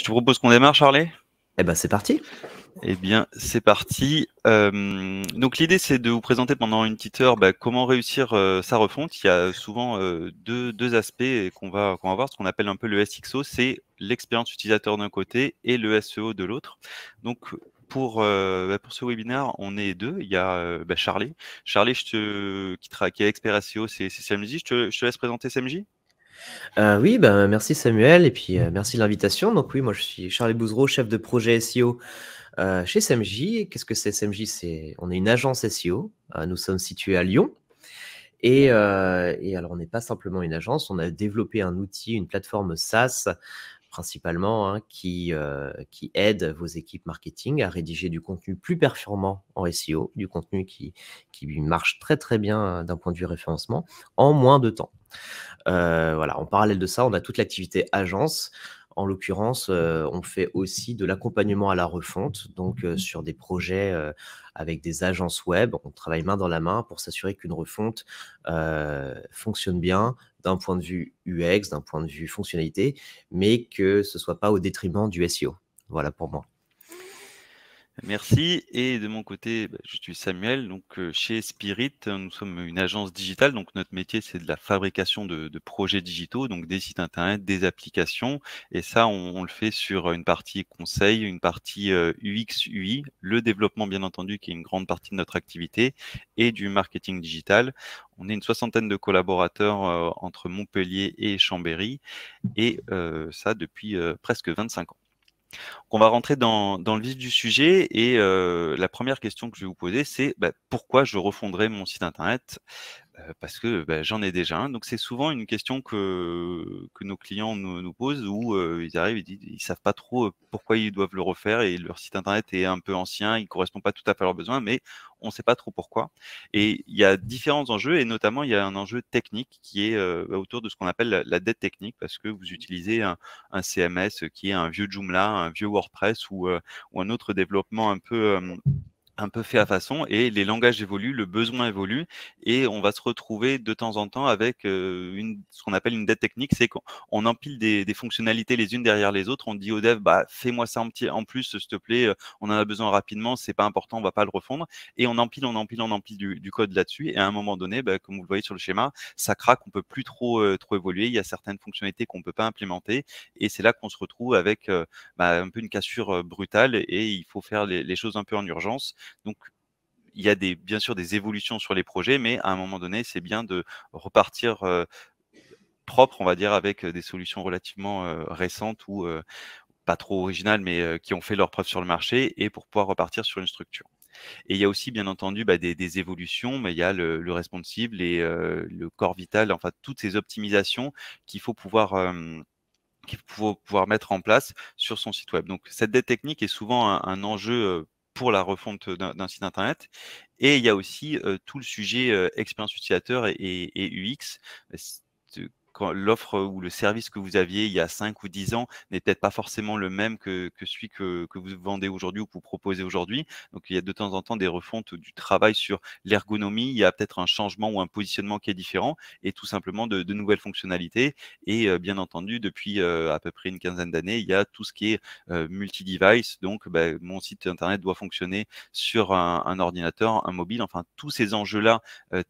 Je te propose qu'on démarre, Charlie Eh ben, c'est parti. Eh bien, c'est parti. Euh, donc, l'idée, c'est de vous présenter pendant une petite heure bah, comment réussir euh, sa refonte. Il y a souvent euh, deux, aspects qu'on va, va voir, ce qu'on appelle un peu le SXO, c'est l'expérience utilisateur d'un côté et le SEO de l'autre. Donc, pour, bah, pour ce webinaire, on est deux. Il y a bah, Charlie. Charlie, je te, qui, qui est expert SEO, c'est Samji. Je te, je te laisse présenter Samji. Euh, oui, ben, merci Samuel et puis euh, mm. merci de l'invitation. Donc oui, moi je suis Charlie Bouzereau, chef de projet SEO euh, chez SMJ. Qu'est-ce que c'est SMJ C'est on est une agence SEO. nous sommes situés à Lyon. Et, alors on n'est pas simplement une agence, on a développé un outil, une plateforme SaaS principalement, hein, qui, qui aide vos équipes marketing à rédiger du contenu plus performant en SEO, du contenu qui, qui marche très très bien d'un point de vue référencement, en moins de temps. Euh, voilà, en parallèle de ça, on a toute l'activité agence. En l'occurrence, mmh. euh, on fait aussi de l'accompagnement à la refonte, donc euh, mmh. sur des projets avec des agences web. On travaille main dans la main pour s'assurer qu'une refonte fonctionne bien d'un point de vue UX, d'un point de vue fonctionnalité, mais que ce ne soit pas au détriment du SEO. Voilà pour moi. Merci. Et de mon côté, bah, je suis Samuel. Donc, euh, chez Spirit, nous sommes une agence digitale. Donc, notre métier, c'est de la fabrication de, projets digitaux, donc des sites internet, des applications. Et ça, on, le fait sur une partie conseil, une partie euh, UX, UI, le développement, bien entendu, qui est une grande partie de notre activité, et du marketing digital. On est une soixantaine de collaborateurs euh, entre Montpellier et Chambéry, et ça depuis presque 25 ans on va rentrer dans, le vif du sujet et euh, la première question que je vais vous poser, c'est bah, pourquoi je refonderai mon site internet parce que bah, j'en ai déjà un. Donc c'est souvent une question que, nos clients nous, posent où ils arrivent, ils, ne savent pas trop pourquoi ils doivent le refaire et leur site internet est un peu ancien, il correspond pas tout à fait à leurs besoins, mais on ne sait pas trop pourquoi. Et il y a différents enjeux et notamment il y a un enjeu technique qui est bah, autour de ce qu'on appelle la, dette technique parce que vous utilisez un, CMS qui est un vieux Joomla, un vieux WordPress ou un autre développement un peu un peu fait à façon et les langages évoluent, le besoin évolue et on va se retrouver de temps en temps avec une, ce qu'on appelle une dette technique, c'est qu'on empile des, fonctionnalités les unes derrière les autres, on dit au dev bah fais-moi ça en, en plus s'il te plaît, on en a besoin rapidement, c'est pas important, on va pas le refondre et on empile, on empile, on empile du, code là-dessus et à un moment donné, bah, comme vous le voyez sur le schéma, ça craque, on peut plus trop trop évoluer, il y a certaines fonctionnalités qu'on peut pas implémenter et c'est là qu'on se retrouve avec bah, un peu une cassure brutale et il faut faire les choses un peu en urgence donc, il y a des, bien sûr des évolutions sur les projets, mais à un moment donné, c'est bien de repartir euh, propre, on va dire, avec euh, des solutions relativement euh, récentes ou pas trop originales, mais qui ont fait leur preuve sur le marché et pour pouvoir repartir sur une structure. Et il y a aussi, bien entendu, bah, des, évolutions, mais il y a le, responsable, responsive, le corps vital, enfin, toutes ces optimisations qu'il faut pouvoir pouvoir mettre en place sur son site web. Donc cette dette technique est souvent un enjeu pour la refonte d'un site internet. Et il y a aussi tout le sujet expérience utilisateur et, et UX l'offre ou le service que vous aviez il y a 5 ou 10 ans n'est peut-être pas forcément le même que, celui que, vous vendez aujourd'hui ou que vous proposez aujourd'hui. Donc il y a de temps en temps des refontes du travail sur l'ergonomie, il y a peut-être un changement ou un positionnement qui est différent et tout simplement de, nouvelles fonctionnalités. Et bien entendu, depuis à peu près une quinzaine d'années, il y a tout ce qui est multi-device. Donc bah, mon site internet doit fonctionner sur un, ordinateur, un mobile, enfin tous ces enjeux-là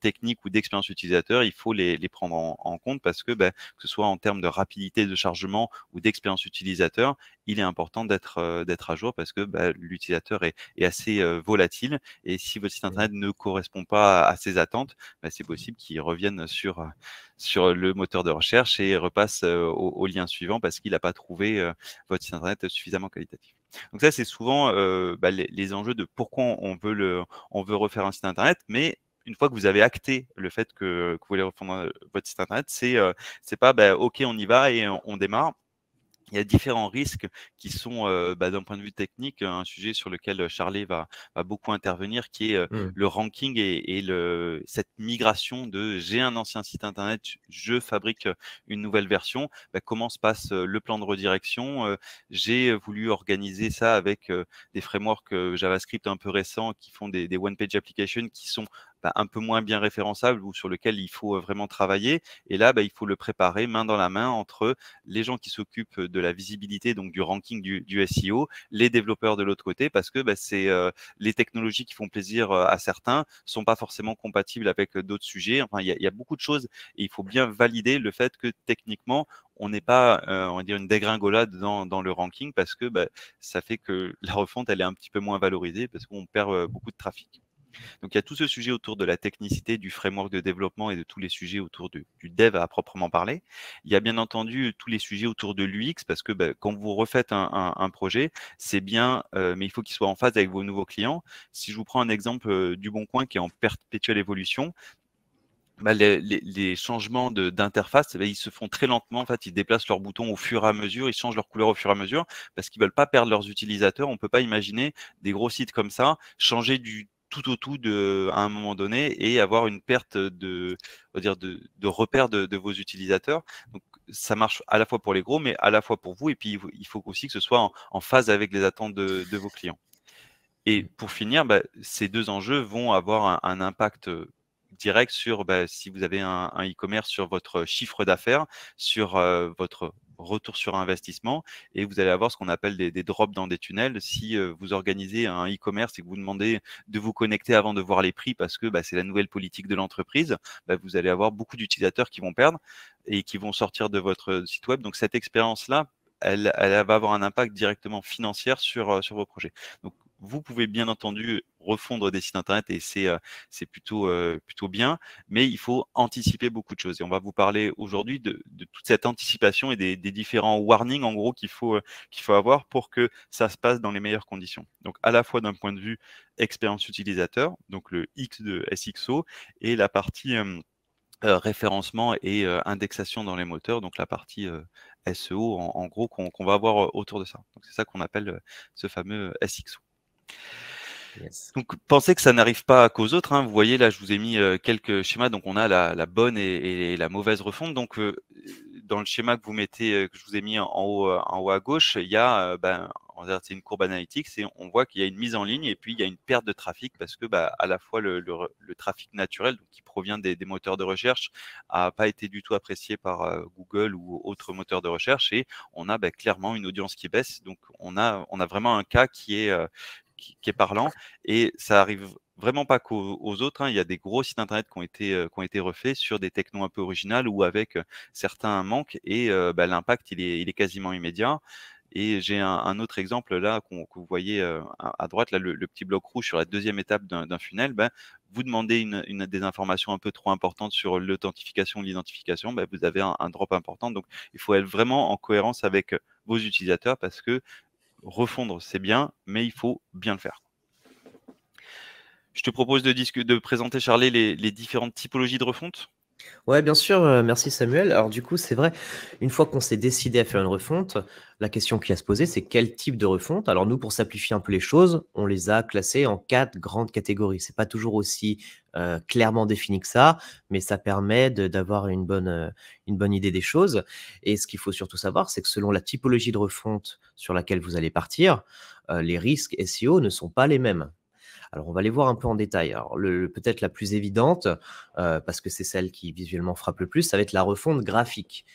techniques ou d'expérience utilisateur, il faut les, prendre en compte parce que bah, bah, que ce soit en termes de rapidité de chargement ou d'expérience utilisateur, il est important d'être euh, à jour parce que bah, l'utilisateur est, assez euh, volatile et si votre site internet ne correspond pas à ses attentes, bah, c'est possible qu'il revienne euh, sur le moteur de recherche et repasse au, lien suivant parce qu'il n'a pas trouvé votre site internet suffisamment qualitatif. Donc ça, c'est souvent les, enjeux de pourquoi on veut, on veut refaire un site internet, mais une fois que vous avez acté le fait que, vous voulez refondre euh, votre site internet, c'est euh, c'est pas bah, OK, on y va et on, démarre il y a différents risques qui sont, euh, bah, d'un point de vue technique, un sujet sur lequel euh, Charlie va, beaucoup intervenir, qui est mmh. le ranking et, le, cette migration de j'ai un ancien site internet, je fabrique une nouvelle version. Bah, comment se passe le plan de redirection J'ai voulu organiser ça avec des frameworks JavaScript un peu récents qui font des one-page applications qui sont bah, un peu moins bien référençable ou sur lequel il faut vraiment travailler. Et là, bah, il faut le préparer main dans la main entre les gens qui s'occupent de la visibilité, donc du ranking du, du SEO, les développeurs de l'autre côté, parce que bah, c'est les technologies qui font plaisir à certains sont pas forcément compatibles avec d'autres sujets. Enfin, il y, a, beaucoup de choses et il faut bien valider le fait que techniquement, on n'est pas, on va dire, une dégringolade dans, le ranking parce que bah, ça fait que la refonte, elle est un petit peu moins valorisée parce qu'on perd beaucoup de trafic. Donc il y a tout ce sujet autour de la technicité, du framework de développement et de tous les sujets autour du, dev à proprement parler. Il y a bien entendu tous les sujets autour de l'UX parce que ben, quand vous refaites un, projet, c'est bien, euh, mais il faut qu'il soit en phase avec vos nouveaux clients. Si je vous prends un exemple euh, du Bon Coin qui est en perpétuelle évolution, ben, les, changements d'interface, eh ben, ils se font très lentement. En fait, ils déplacent leurs boutons au fur et à mesure, ils changent leur couleur au fur et à mesure parce qu'ils veulent pas perdre leurs utilisateurs. On peut pas imaginer des gros sites comme ça changer du tout au tout de, à un moment donné et avoir une perte de, dire de, de, vos utilisateurs. Donc, ça marche à la fois pour les gros, mais à la fois pour vous. Et puis, il faut aussi que ce soit en, phase avec les attentes de, vos clients. Et mmh. pour finir, bah, ces deux enjeux vont avoir un, impact euh, direct sur bah, si vous avez un e-commerce sur votre chiffre d'affaires, sur euh, votre retour sur investissement, et vous allez avoir ce qu'on appelle des, drops dans des tunnels. Si euh, vous organisez un e-commerce et que vous demandez de vous connecter avant de voir les prix parce que bah, c'est la nouvelle politique de l'entreprise, bah, vous allez avoir beaucoup d'utilisateurs qui vont perdre et qui vont sortir de votre euh, site web. Donc cette expérience-là, elle, va avoir un impact directement financier sur, euh, sur vos projets. Donc vous pouvez bien entendu refondre des sites internet et c'est euh, c'est plutôt euh, plutôt bien, mais il faut anticiper beaucoup de choses. Et on va vous parler aujourd'hui de, toute cette anticipation et des, différents warnings en gros qu'il faut euh, qu'il faut avoir pour que ça se passe dans les meilleures conditions. Donc à la fois d'un point de vue expérience utilisateur, donc le X de SXO et la partie référencement et indexation dans les moteurs, donc la partie SEO en, gros qu'on va avoir autour de ça. Donc c'est ça qu'on appelle ce fameux SXO. Donc, pensez que ça n'arrive pas qu'aux autres. Hein. Vous voyez, là, je vous ai mis euh, quelques schémas. Donc, on a la, bonne et, la mauvaise refonte. Donc, euh, dans le schéma que vous mettez, euh, que je vous ai mis en, haut, en haut, à gauche, il y a, ben, c'est une courbe analytique. C'est, on voit qu'il y a une mise en ligne et puis il y a une perte de trafic parce que, bah, à la fois, le, trafic naturel, qui provient des, moteurs de recherche, n'a pas été du tout apprécié par Google ou autres moteurs de recherche et on a bah, clairement une audience qui baisse. Donc, on a vraiment un cas qui est qui, est parlant. Et ça arrive vraiment pas qu'aux autres. Hein. Il y a des gros sites internet qui ont été, euh, qui ont été refaits sur des technos un peu originales ou avec euh, certains manques. Et euh, bah, l'impact, il est, il est quasiment immédiat. Et j'ai un, autre exemple là qu'on que vous voyez à, droite, là, le, petit bloc rouge sur la deuxième étape d'un funnel. Ben, vous demandez une, des informations un peu trop importantes sur l'authentification, l'identification, ben, vous avez un, drop important. Donc, il faut être vraiment en cohérence avec vos utilisateurs parce que refondre, c'est bien, mais il faut bien le faire. Je te propose de, présenter, Charlie, les, différentes typologies de refonte. Ouais, bien sûr, euh, merci Samuel. Alors du coup, c'est vrai, une fois qu'on s'est décidé à faire une refonte, la question qui a se poser, c'est quel type de refonte Alors nous, pour simplifier un peu les choses, on les a classés en quatre grandes catégories. C'est pas toujours aussi euh, clairement défini que ça, mais ça permet d'avoir une bonne, euh, une bonne idée des choses. Et ce qu'il faut surtout savoir, c'est que selon la typologie de refonte sur laquelle vous allez partir, euh, les risques SEO ne sont pas les mêmes. Alors, on va les voir un peu en détail. Alors, peut-être la plus évidente, parce que c'est celle qui visuellement frappe le plus, ça va être la refonte graphique.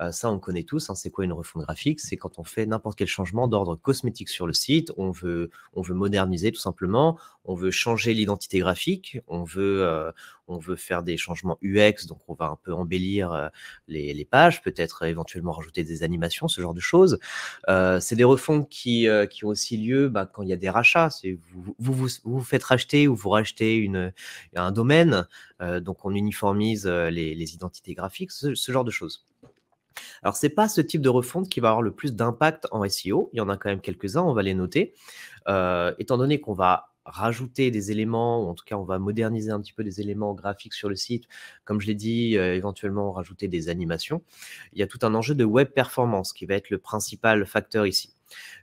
Euh, ça, on connaît tous. Hein. c'est quoi une refonte graphique C'est quand on fait n'importe quel changement d'ordre cosmétique sur le site. On veut, on veut moderniser tout simplement. On veut changer l'identité graphique. On veut, euh, on veut faire des changements UX. Donc, on va un peu embellir euh, les, pages, peut-être éventuellement rajouter des animations, ce genre de choses. c'est des refontes qui, ont aussi lieu bah, quand il y a des rachats. vous vous, faites racheter ou vous rachetez un domaine. donc, on uniformise les, identités graphiques, ce genre de choses. Alors, ce n'est pas ce type de refonte qui va avoir le plus d'impact en SEO. Il y en a quand même quelques-uns, on va les noter. Euh, étant donné qu'on va rajouter des éléments, ou en tout cas on va moderniser un petit peu des éléments graphiques sur le site, comme je l'ai dit, euh, éventuellement rajouter des animations. Il y a tout un enjeu de web performance qui va être le principal facteur ici.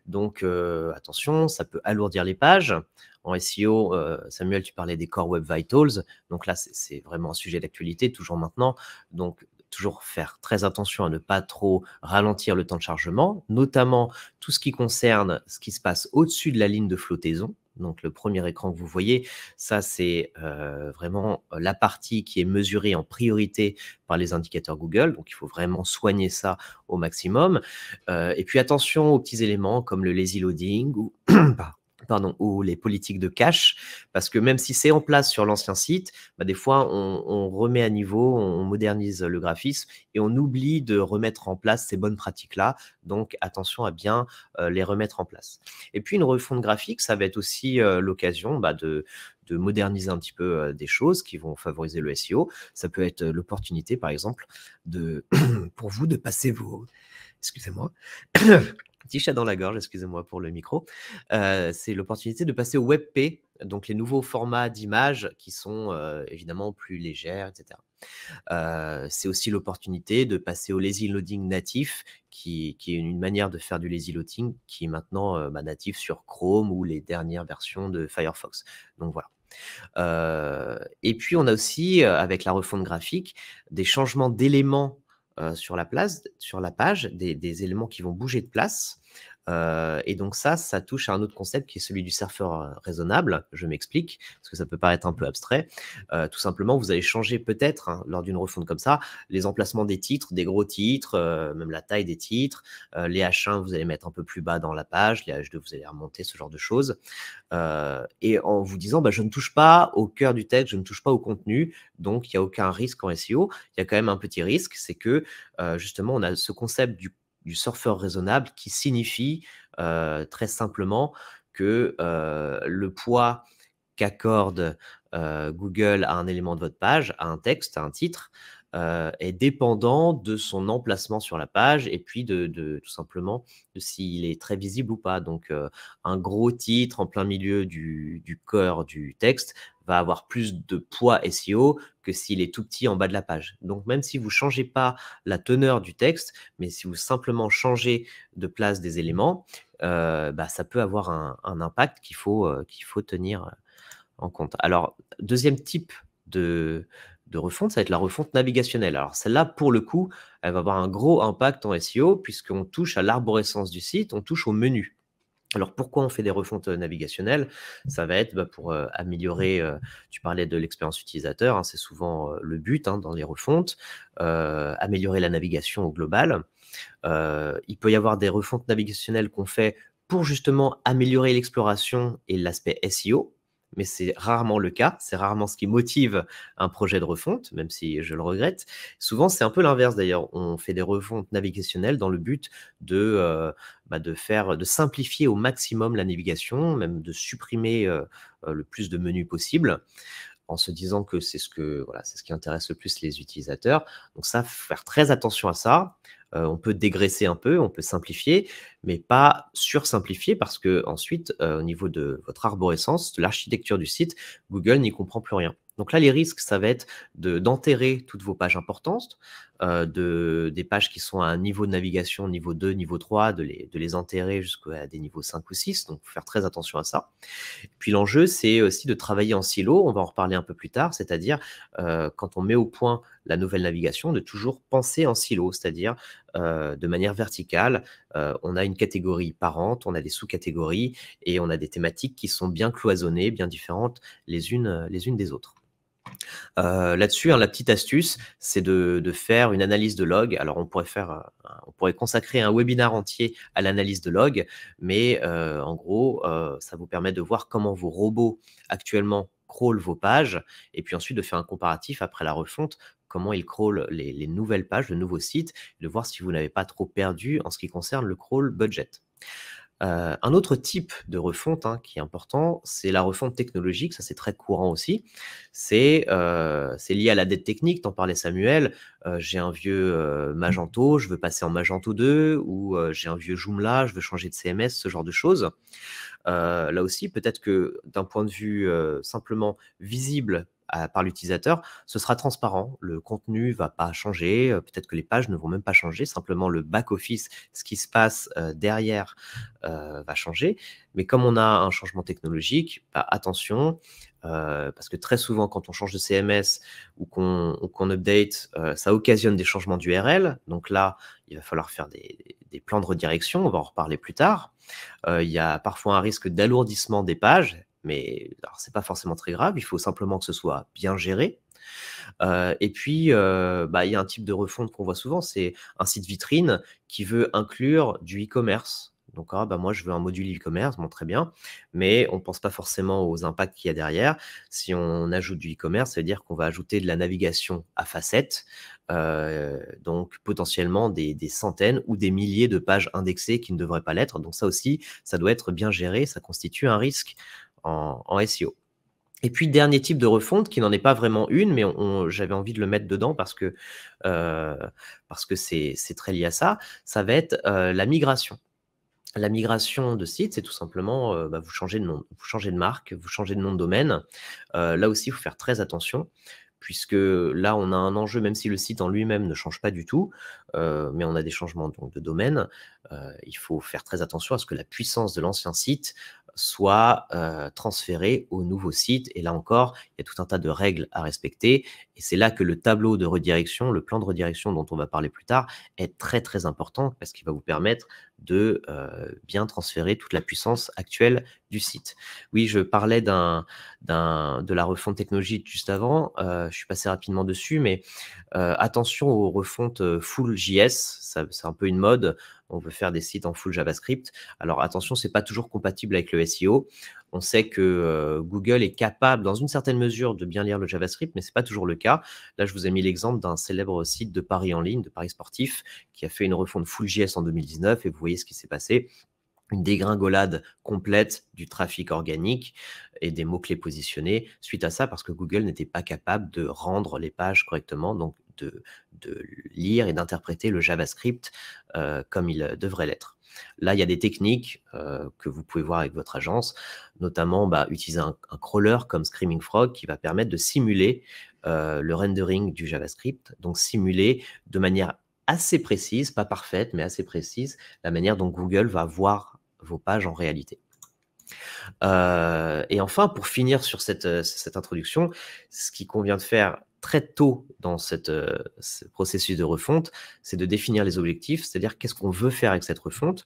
Donc euh, attention, ça peut alourdir les pages. En SEO, Samuel, tu parlais des Core Web Vitals. Donc là, c'est vraiment un sujet d'actualité, toujours maintenant. Donc toujours faire très attention à ne pas trop ralentir le temps de chargement, notamment tout ce qui concerne ce qui se passe au-dessus de la ligne de flottaison. Donc le premier écran que vous voyez, ça c'est euh, vraiment la partie qui est mesurée en priorité par les indicateurs Google. Donc il faut vraiment soigner ça au maximum. Euh, et puis attention aux petits éléments comme le lazy loading ou pardon, ou les politiques de cache, parce que même si c'est en place sur l'ancien site, bah, des fois on, remet à niveau, on modernise le graphisme et on oublie de remettre en place ces bonnes pratiques-là. Donc attention à bien euh, les remettre en place. Et puis une refonte graphique, ça va être aussi euh, l'occasion bah, de, moderniser un petit peu euh, des choses qui vont favoriser le SEO. Ça peut être l'opportunité, par exemple, de, pour vous de passer vos... Excusez-moi. petit chat dans la gorge, excusez-moi pour le micro, euh, c'est l'opportunité de passer au WebP, donc les nouveaux formats d'images qui sont euh, évidemment plus légères, etc. Euh, c'est aussi l'opportunité de passer au lazy loading natif, qui, est une manière de faire du lazy loading qui est maintenant bah, natif sur Chrome ou les dernières versions de Firefox. Donc voilà. et puis on a aussi, avec la refonte graphique, des changements d'éléments euh, sur la place, sur la page, des, des éléments qui vont bouger de place euh, et donc ça, ça touche à un autre concept qui est celui du surfeur euh, raisonnable. Je m'explique, parce que ça peut paraître un peu abstrait. Euh, tout simplement, vous allez changer peut-être, hein, lors d'une refonte comme ça, les emplacements des titres, des gros titres, même la taille des titres. les H1, vous allez mettre un peu plus bas dans la page. Les H2, vous allez remonter, ce genre de choses. et en vous disant, bah, je ne touche pas au cœur du texte, je ne touche pas au contenu, donc il n'y a aucun risque en SEO. Il y a quand même un petit risque, c'est que justement, on a ce concept du du surfeur raisonnable qui signifie euh, très simplement que euh, le poids qu'accorde euh, Google à un élément de votre page, à un texte, à un titre, euh, est dépendant de son emplacement sur la page et puis de, tout simplement de s'il est très visible ou pas. Donc euh, un gros titre en plein milieu du, corps cœur du texte va avoir plus de poids SEO que s'il est tout petit en bas de la page. Donc même si vous changez pas la teneur du texte, mais si vous simplement changez de place des éléments, euh, bah, ça peut avoir un, un impact qu'il faut, qu'il faut tenir en compte. Alors deuxième type de, de refonte, ça va être la refonte navigationnelle. Alors celle-là, pour le coup, elle va avoir un gros impact en SEO puisqu'on touche à l'arborescence du site, on touche au menu. Alors pourquoi on fait des refontes euh, navigationnelles Ça va être bah, pour euh, améliorer, euh, tu parlais de l'expérience utilisateur, hein, c'est souvent le but hein, dans les refontes, améliorer la navigation au global. il peut y avoir des refontes navigationnelles qu'on fait pour justement améliorer l'exploration et l'aspect SEO, mais c'est rarement le cas. C'est rarement ce qui motive un projet de refonte, même si je le regrette. Souvent, c'est un peu l'inverse d'ailleurs. On fait des refontes navigationnelles dans le but de, euh, bah, de, faire, de simplifier au maximum la navigation, même de supprimer euh, euh, le plus de menus possible en se disant que c'est ce que voilà, c'est ce qui intéresse le plus les utilisateurs. Donc ça, faire très attention à ça. Euh, on peut dégraisser un peu, on peut simplifier, mais pas sur-simplifier parce que ensuite, euh, au niveau de votre arborescence, de l'architecture du site, Google n'y comprend plus rien. Donc là, les risques, ça va être d'enterrer toutes vos pages importantes, euh, de, des pages qui sont à un niveau de navigation, niveau 2, niveau 3, de les, de les enterrer jusqu'à des niveaux 5 ou 6. Donc, il faut faire très attention à ça. Puis l'enjeu, c'est aussi de travailler en silo. On va en reparler un peu plus tard, c'est-à-dire euh, quand on met au point la nouvelle navigation, de toujours penser en silo, c'est-à-dire euh, de manière verticale. on a une catégorie parente, on a des sous-catégories et on a des thématiques qui sont bien cloisonnées, bien différentes les unes, les unes des autres. Euh, là-dessus, hein, la petite astuce, c'est de, faire une analyse de log. Alors, on pourrait faire, euh, on pourrait consacrer un webinaire entier à l'analyse de log, mais euh, en gros, ça vous permet de voir comment vos robots actuellement crawlent vos pages, et puis ensuite de faire un comparatif après la refonte, comment ils crawlent les, les nouvelles pages, de nouveaux sites, de voir si vous n'avez pas trop perdu en ce qui concerne le crawl budget. Euh, un autre type de refonte hein, qui est important, c'est la refonte technologique, ça c'est très courant aussi. C'est euh, lié à la dette technique, t'en parlais Samuel, euh, j'ai un vieux Magento, je veux passer en Magento 2, ou j'ai un vieux Joomla, je veux changer de CMS, ce genre de choses. là aussi, peut-être que d'un point de vue simplement visible par l'utilisateur, ce sera transparent. Le contenu va pas changer. Euh, peut-être que les pages ne vont même pas changer. Simplement, le back-office, ce qui se passe euh, derrière, euh, va changer. Mais comme on a un changement technologique, bah, attention, parce que très souvent, quand on change de CMS ou qu'on update, ça occasionne des changements d'URL. Donc là, il va falloir faire des, plans de redirection. On va en reparler plus tard. il y a parfois un risque d'alourdissement des pages mais alors c'est pas forcément très grave, il faut simplement que ce soit bien géré. Euh, et puis, euh, bah, il y a un type de refonte qu'on voit souvent, c'est un site vitrine qui veut inclure du e-commerce. Donc, ah, bah, moi, je veux un module e-commerce, bon, très bien, mais on ne pense pas forcément aux impacts qu'il y a derrière. Si on ajoute du e-commerce, ça veut dire qu'on va ajouter de la navigation à facettes, euh, donc potentiellement des, centaines ou des milliers de pages indexées qui ne devraient pas l'être. Donc, ça aussi, ça doit être bien géré, ça constitue un risque en, SEO. Et puis, dernier type de refonte, qui n'en est pas vraiment une, mais j'avais envie de le mettre dedans parce que euh, c'est très lié à ça, ça va être euh, la migration. La migration de site, c'est tout simplement, euh, bah, vous, changez de nom, vous changez de marque, vous changez de nom de domaine. là aussi, il faut faire très attention, puisque là, on a un enjeu, même si le site en lui-même ne change pas du tout, mais on a des changements donc, de domaine. il faut faire très attention à ce que la puissance de l'ancien site soit transféré au nouveau site. Et là encore, il y a tout un tas de règles à respecter et c'est là que le tableau de redirection, le plan de redirection dont on va parler plus tard, est très très important parce qu'il va vous permettre de euh, bien transférer toute la puissance actuelle du site. Oui, je parlais de la refonte technologique juste avant, euh, je suis passé rapidement dessus, mais euh, attention aux refontes full JS, c'est un peu une mode, on veut faire des sites en full JavaScript. Alors attention, ce n'est pas toujours compatible avec le SEO. On sait que Google est capable, dans une certaine mesure, de bien lire le JavaScript, mais ce n'est pas toujours le cas. Là, je vous ai mis l'exemple d'un célèbre site de Paris en ligne, de Paris sportif, qui a fait une refonte full JS en 2019, et vous voyez ce qui s'est passé une dégringolade complète du trafic organique et des mots-clés positionnés suite à ça parce que Google n'était pas capable de rendre les pages correctement, donc de, lire et d'interpréter le JavaScript comme il euh, devrait l'être. Là, il y a des techniques euh, que vous pouvez voir avec votre agence, notamment bah, utiliser un, crawler comme Screaming Frog qui va permettre de simuler euh, le rendering du JavaScript, donc simuler de manière assez précise, pas parfaite, mais assez précise, la manière dont Google va voir vos pages en réalité. Euh, et enfin, pour finir sur cette, cette introduction, ce qui convient de faire très tôt dans cette, euh, ce processus de refonte, c'est de définir les objectifs, c'est-à-dire qu'est-ce qu'on veut faire avec cette refonte.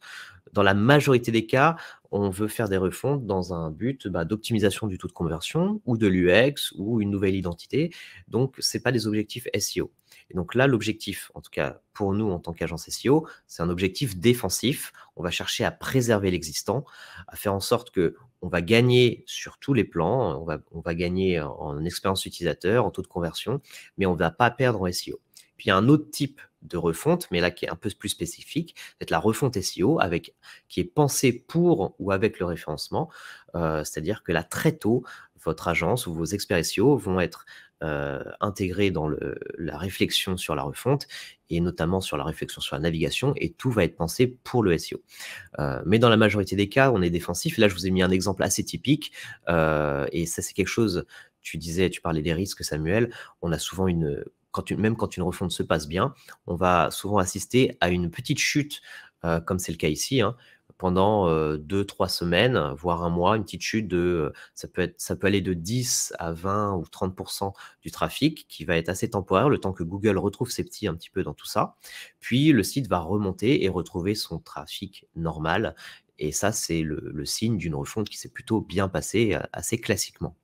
Dans la majorité des cas, on veut faire des refontes dans un but bah, d'optimisation du taux de conversion ou de l'UX ou une nouvelle identité. Donc, ce n'est pas des objectifs SEO. Et donc là, l'objectif, en tout cas pour nous en tant qu'agence SEO, c'est un objectif défensif. On va chercher à préserver l'existant, à faire en sorte que on va gagner sur tous les plans, on va, gagner en, expérience utilisateur, en taux de conversion, mais on ne va pas perdre en SEO. Puis il y a un autre type de refonte, mais là qui est un peu plus spécifique, c'est la refonte SEO avec, qui est pensée pour ou avec le référencement. Euh, c'est-à-dire que là, très tôt, votre agence ou vos experts SEO vont être euh, dans la réflexion sur la refonte et notamment sur la réflexion sur la navigation et tout va être pensé pour le SEO. Euh, mais dans la majorité des cas, on est défensif. là, je vous ai mis un exemple assez typique euh, et ça, c'est quelque chose. Tu disais, tu parlais des risques, Samuel. On a souvent une, quand même quand une refonte se passe bien, on va souvent assister à une petite chute, euh, comme c'est le cas ici, hein, pendant deux, trois semaines, voire un mois, une petite chute de, ça peut, être, ça peut aller de 10 à 20 ou 30% du trafic, qui va être assez temporaire, le temps que Google retrouve ses petits un petit peu dans tout ça. Puis le site va remonter et retrouver son trafic normal. Et ça, c'est le, le signe d'une refonte qui s'est plutôt bien passée, assez classiquement.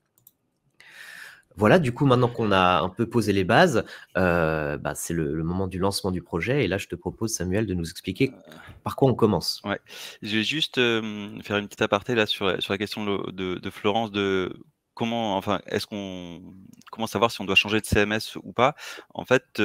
Voilà, du coup, maintenant qu'on a un peu posé les bases, euh, bah, c'est le, moment du lancement du projet. Et là, je te propose, Samuel, de nous expliquer euh, par quoi on commence. Ouais. Je vais juste euh, faire une petite aparté là sur, la question de, Florence de comment, enfin, est-ce qu'on comment savoir si on doit changer de CMS ou pas En fait,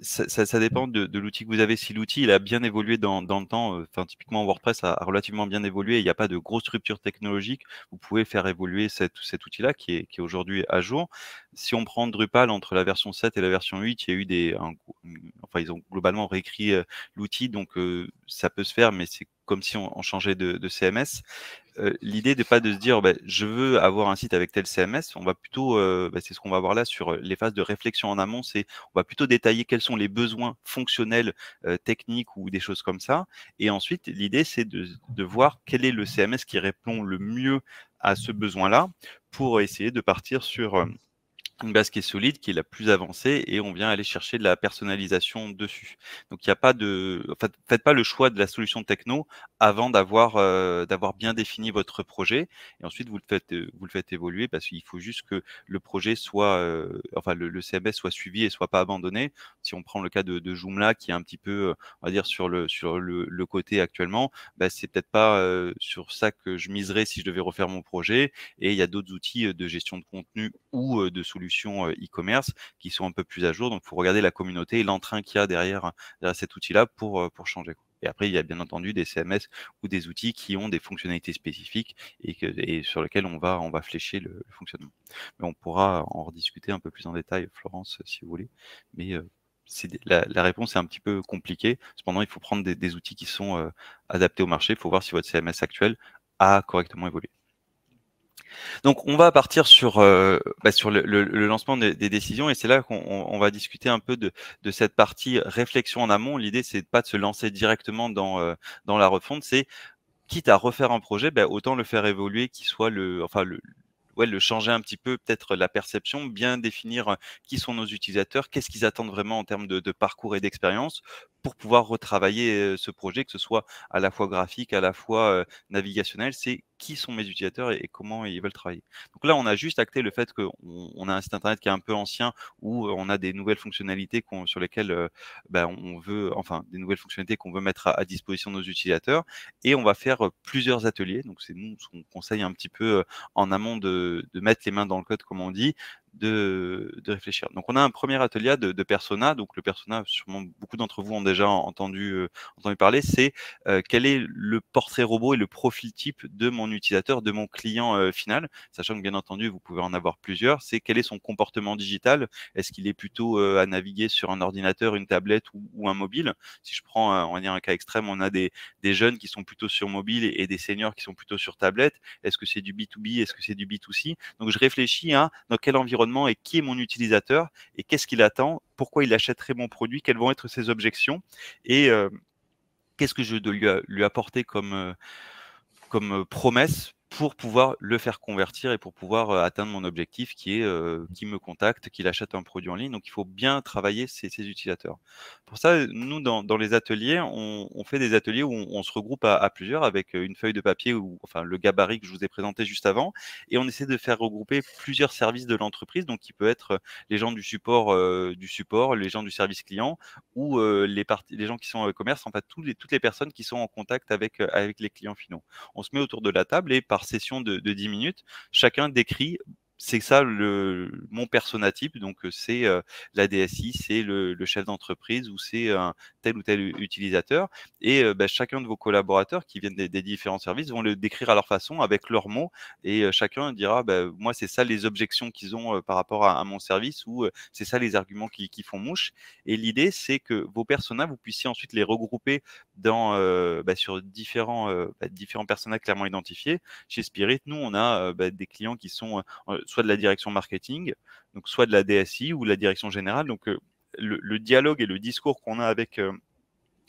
ça, dépend de, l'outil que vous avez. Si l'outil il a bien évolué dans, le temps, euh, enfin typiquement WordPress a, relativement bien évolué, il n'y a pas de grosse rupture technologique, vous pouvez faire évoluer cet outil-là qui est, aujourd'hui à jour. Si on prend Drupal entre la version 7 et la version 8, il y a eu des, enfin ils ont globalement réécrit euh, l'outil, donc euh, ça peut se faire, mais c'est comme si on, changeait de, CMS. Euh, l'idée n'est pas de se dire bah, je veux avoir un site avec tel CMS, on va plutôt, euh, bah, c'est ce qu'on va voir là sur euh, les phases de réflexion en amont, c'est on va plutôt détailler quels sont les besoins fonctionnels, techniques ou des choses comme ça. Et ensuite, l'idée c'est de voir quel est le CMS qui répond le mieux à ce besoin-là pour essayer de partir sur une base qui est solide, qui est la plus avancée, et on vient aller chercher de la personnalisation dessus. Donc il n'y a pas de, en fait, faites pas le choix de la solution techno avant d'avoir euh, d'avoir bien défini votre projet, et ensuite vous le faites euh, vous le faites évoluer parce qu'il faut juste que le projet soit, euh, enfin le, le, CMS soit suivi et soit pas abandonné. Si on prend le cas de, Joomla qui est un petit peu, on va dire sur le sur le, côté actuellement, bah, c'est peut-être pas sur ça que je miserais si je devais refaire mon projet. Et il y a d'autres outils de gestion de contenu ou de solution. Euh, e-commerce qui sont un peu plus à jour. Donc, il faut regarder la communauté et l'entrain qu'il y a derrière, euh, cet outil-là pour, euh, pour changer. Et après, il y a bien entendu des CMS ou des outils qui ont des fonctionnalités spécifiques et, que, sur lesquels on va, on va flécher le, fonctionnement. Mais on pourra en rediscuter un peu plus en détail, Florence, si vous voulez. Mais la, réponse est un petit peu compliquée. Cependant, il faut prendre des, outils qui sont adaptés au marché. Il faut voir si votre CMS actuel a correctement évolué. Donc, on va partir sur, euh, bah, sur le, lancement des, décisions et c'est là qu'on va discuter un peu de, de, cette partie réflexion en amont. L'idée, c'est pas de se lancer directement dans, euh, dans la refonte, c'est quitte à refaire un projet, bah, autant le faire évoluer, qu'il soit le, enfin, le, ouais, le changer un petit peu, peut-être la perception, bien définir euh, qui sont nos utilisateurs, qu'est-ce qu'ils attendent vraiment en termes de, de parcours et d'expérience pour pouvoir retravailler ce projet, que ce soit à la fois graphique, à la fois navigationnel. C'est qui sont mes utilisateurs et, comment ils veulent travailler. Donc là, on a juste acté le fait qu'on a un site internet qui est un peu ancien où euh, on a des nouvelles fonctionnalités sur lesquelles euh, ben, on veut, enfin, des nouvelles fonctionnalités qu'on veut mettre à, disposition de nos utilisateurs et on va faire euh, plusieurs ateliers. Donc c'est nous ce qu'on conseille un petit peu en amont de mettre les mains dans le code, comme on dit, de, réfléchir. Donc on a un premier atelier de, de persona. Donc le persona, sûrement beaucoup d'entre vous ont déjà entendu, euh, entendu parler, c'est euh, quel est le portrait robot et le profil type de mon utilisateur, de mon client euh, final, sachant que bien entendu vous pouvez en avoir plusieurs. C'est quel est son comportement digital Est-ce qu'il est plutôt à naviguer sur un ordinateur, une tablette ou, un mobile Si je prends, on va dire un cas extrême, on a des, des, jeunes qui sont plutôt sur mobile et des seniors qui sont plutôt sur tablette. Est-ce que c'est du B2B Est-ce que c'est du B2C Donc je réfléchis à dans quel environnement et qui est mon utilisateur et qu'est-ce qu'il attend, pourquoi il achèterait mon produit, quelles vont être ses objections et euh, qu'est-ce que je dois lui, lui apporter comme, euh, comme euh, promesse pour pouvoir le faire convertir et pour pouvoir euh, atteindre mon objectif qui est qu'il euh, qui me contacte, qu'il achète un produit en ligne. Donc il faut bien travailler ses, utilisateurs. Pour ça, nous dans, dans les ateliers, on, fait des ateliers où on, se regroupe à, plusieurs avec euh, une feuille de papier ou enfin le gabarit que je vous ai présenté juste avant, et on essaie de faire regrouper plusieurs services de l'entreprise, donc qui peut être les gens du support, du support, les gens du service client ou les les gens qui sont au commerce, fait toutes les toutes les personnes qui sont en contact avec avec les clients finaux. On se met autour de la table et par session de, de 10 minutes. Chacun décrit c'est ça le, mon persona type. Donc, c'est euh, la DSI, c'est le, chef d'entreprise ou c'est un tel ou tel utilisateur. Et bah, chacun de vos collaborateurs qui viennent des, différents services vont le décrire à leur façon, avec leurs mots. Et chacun dira bah, Moi, c'est ça les objections qu'ils ont par rapport à, à, mon service ou c'est ça les arguments qui, qui font mouche. Et l'idée, c'est que vos personas, vous puissiez ensuite les regrouper dans, bah, sur différents, bah, différents personas clairement identifiés. Chez Spirit, nous, on a des clients qui sont soit de la direction marketing, donc soit de la DSI ou de la direction générale. Donc euh, le, dialogue et le discours qu'on a avec euh,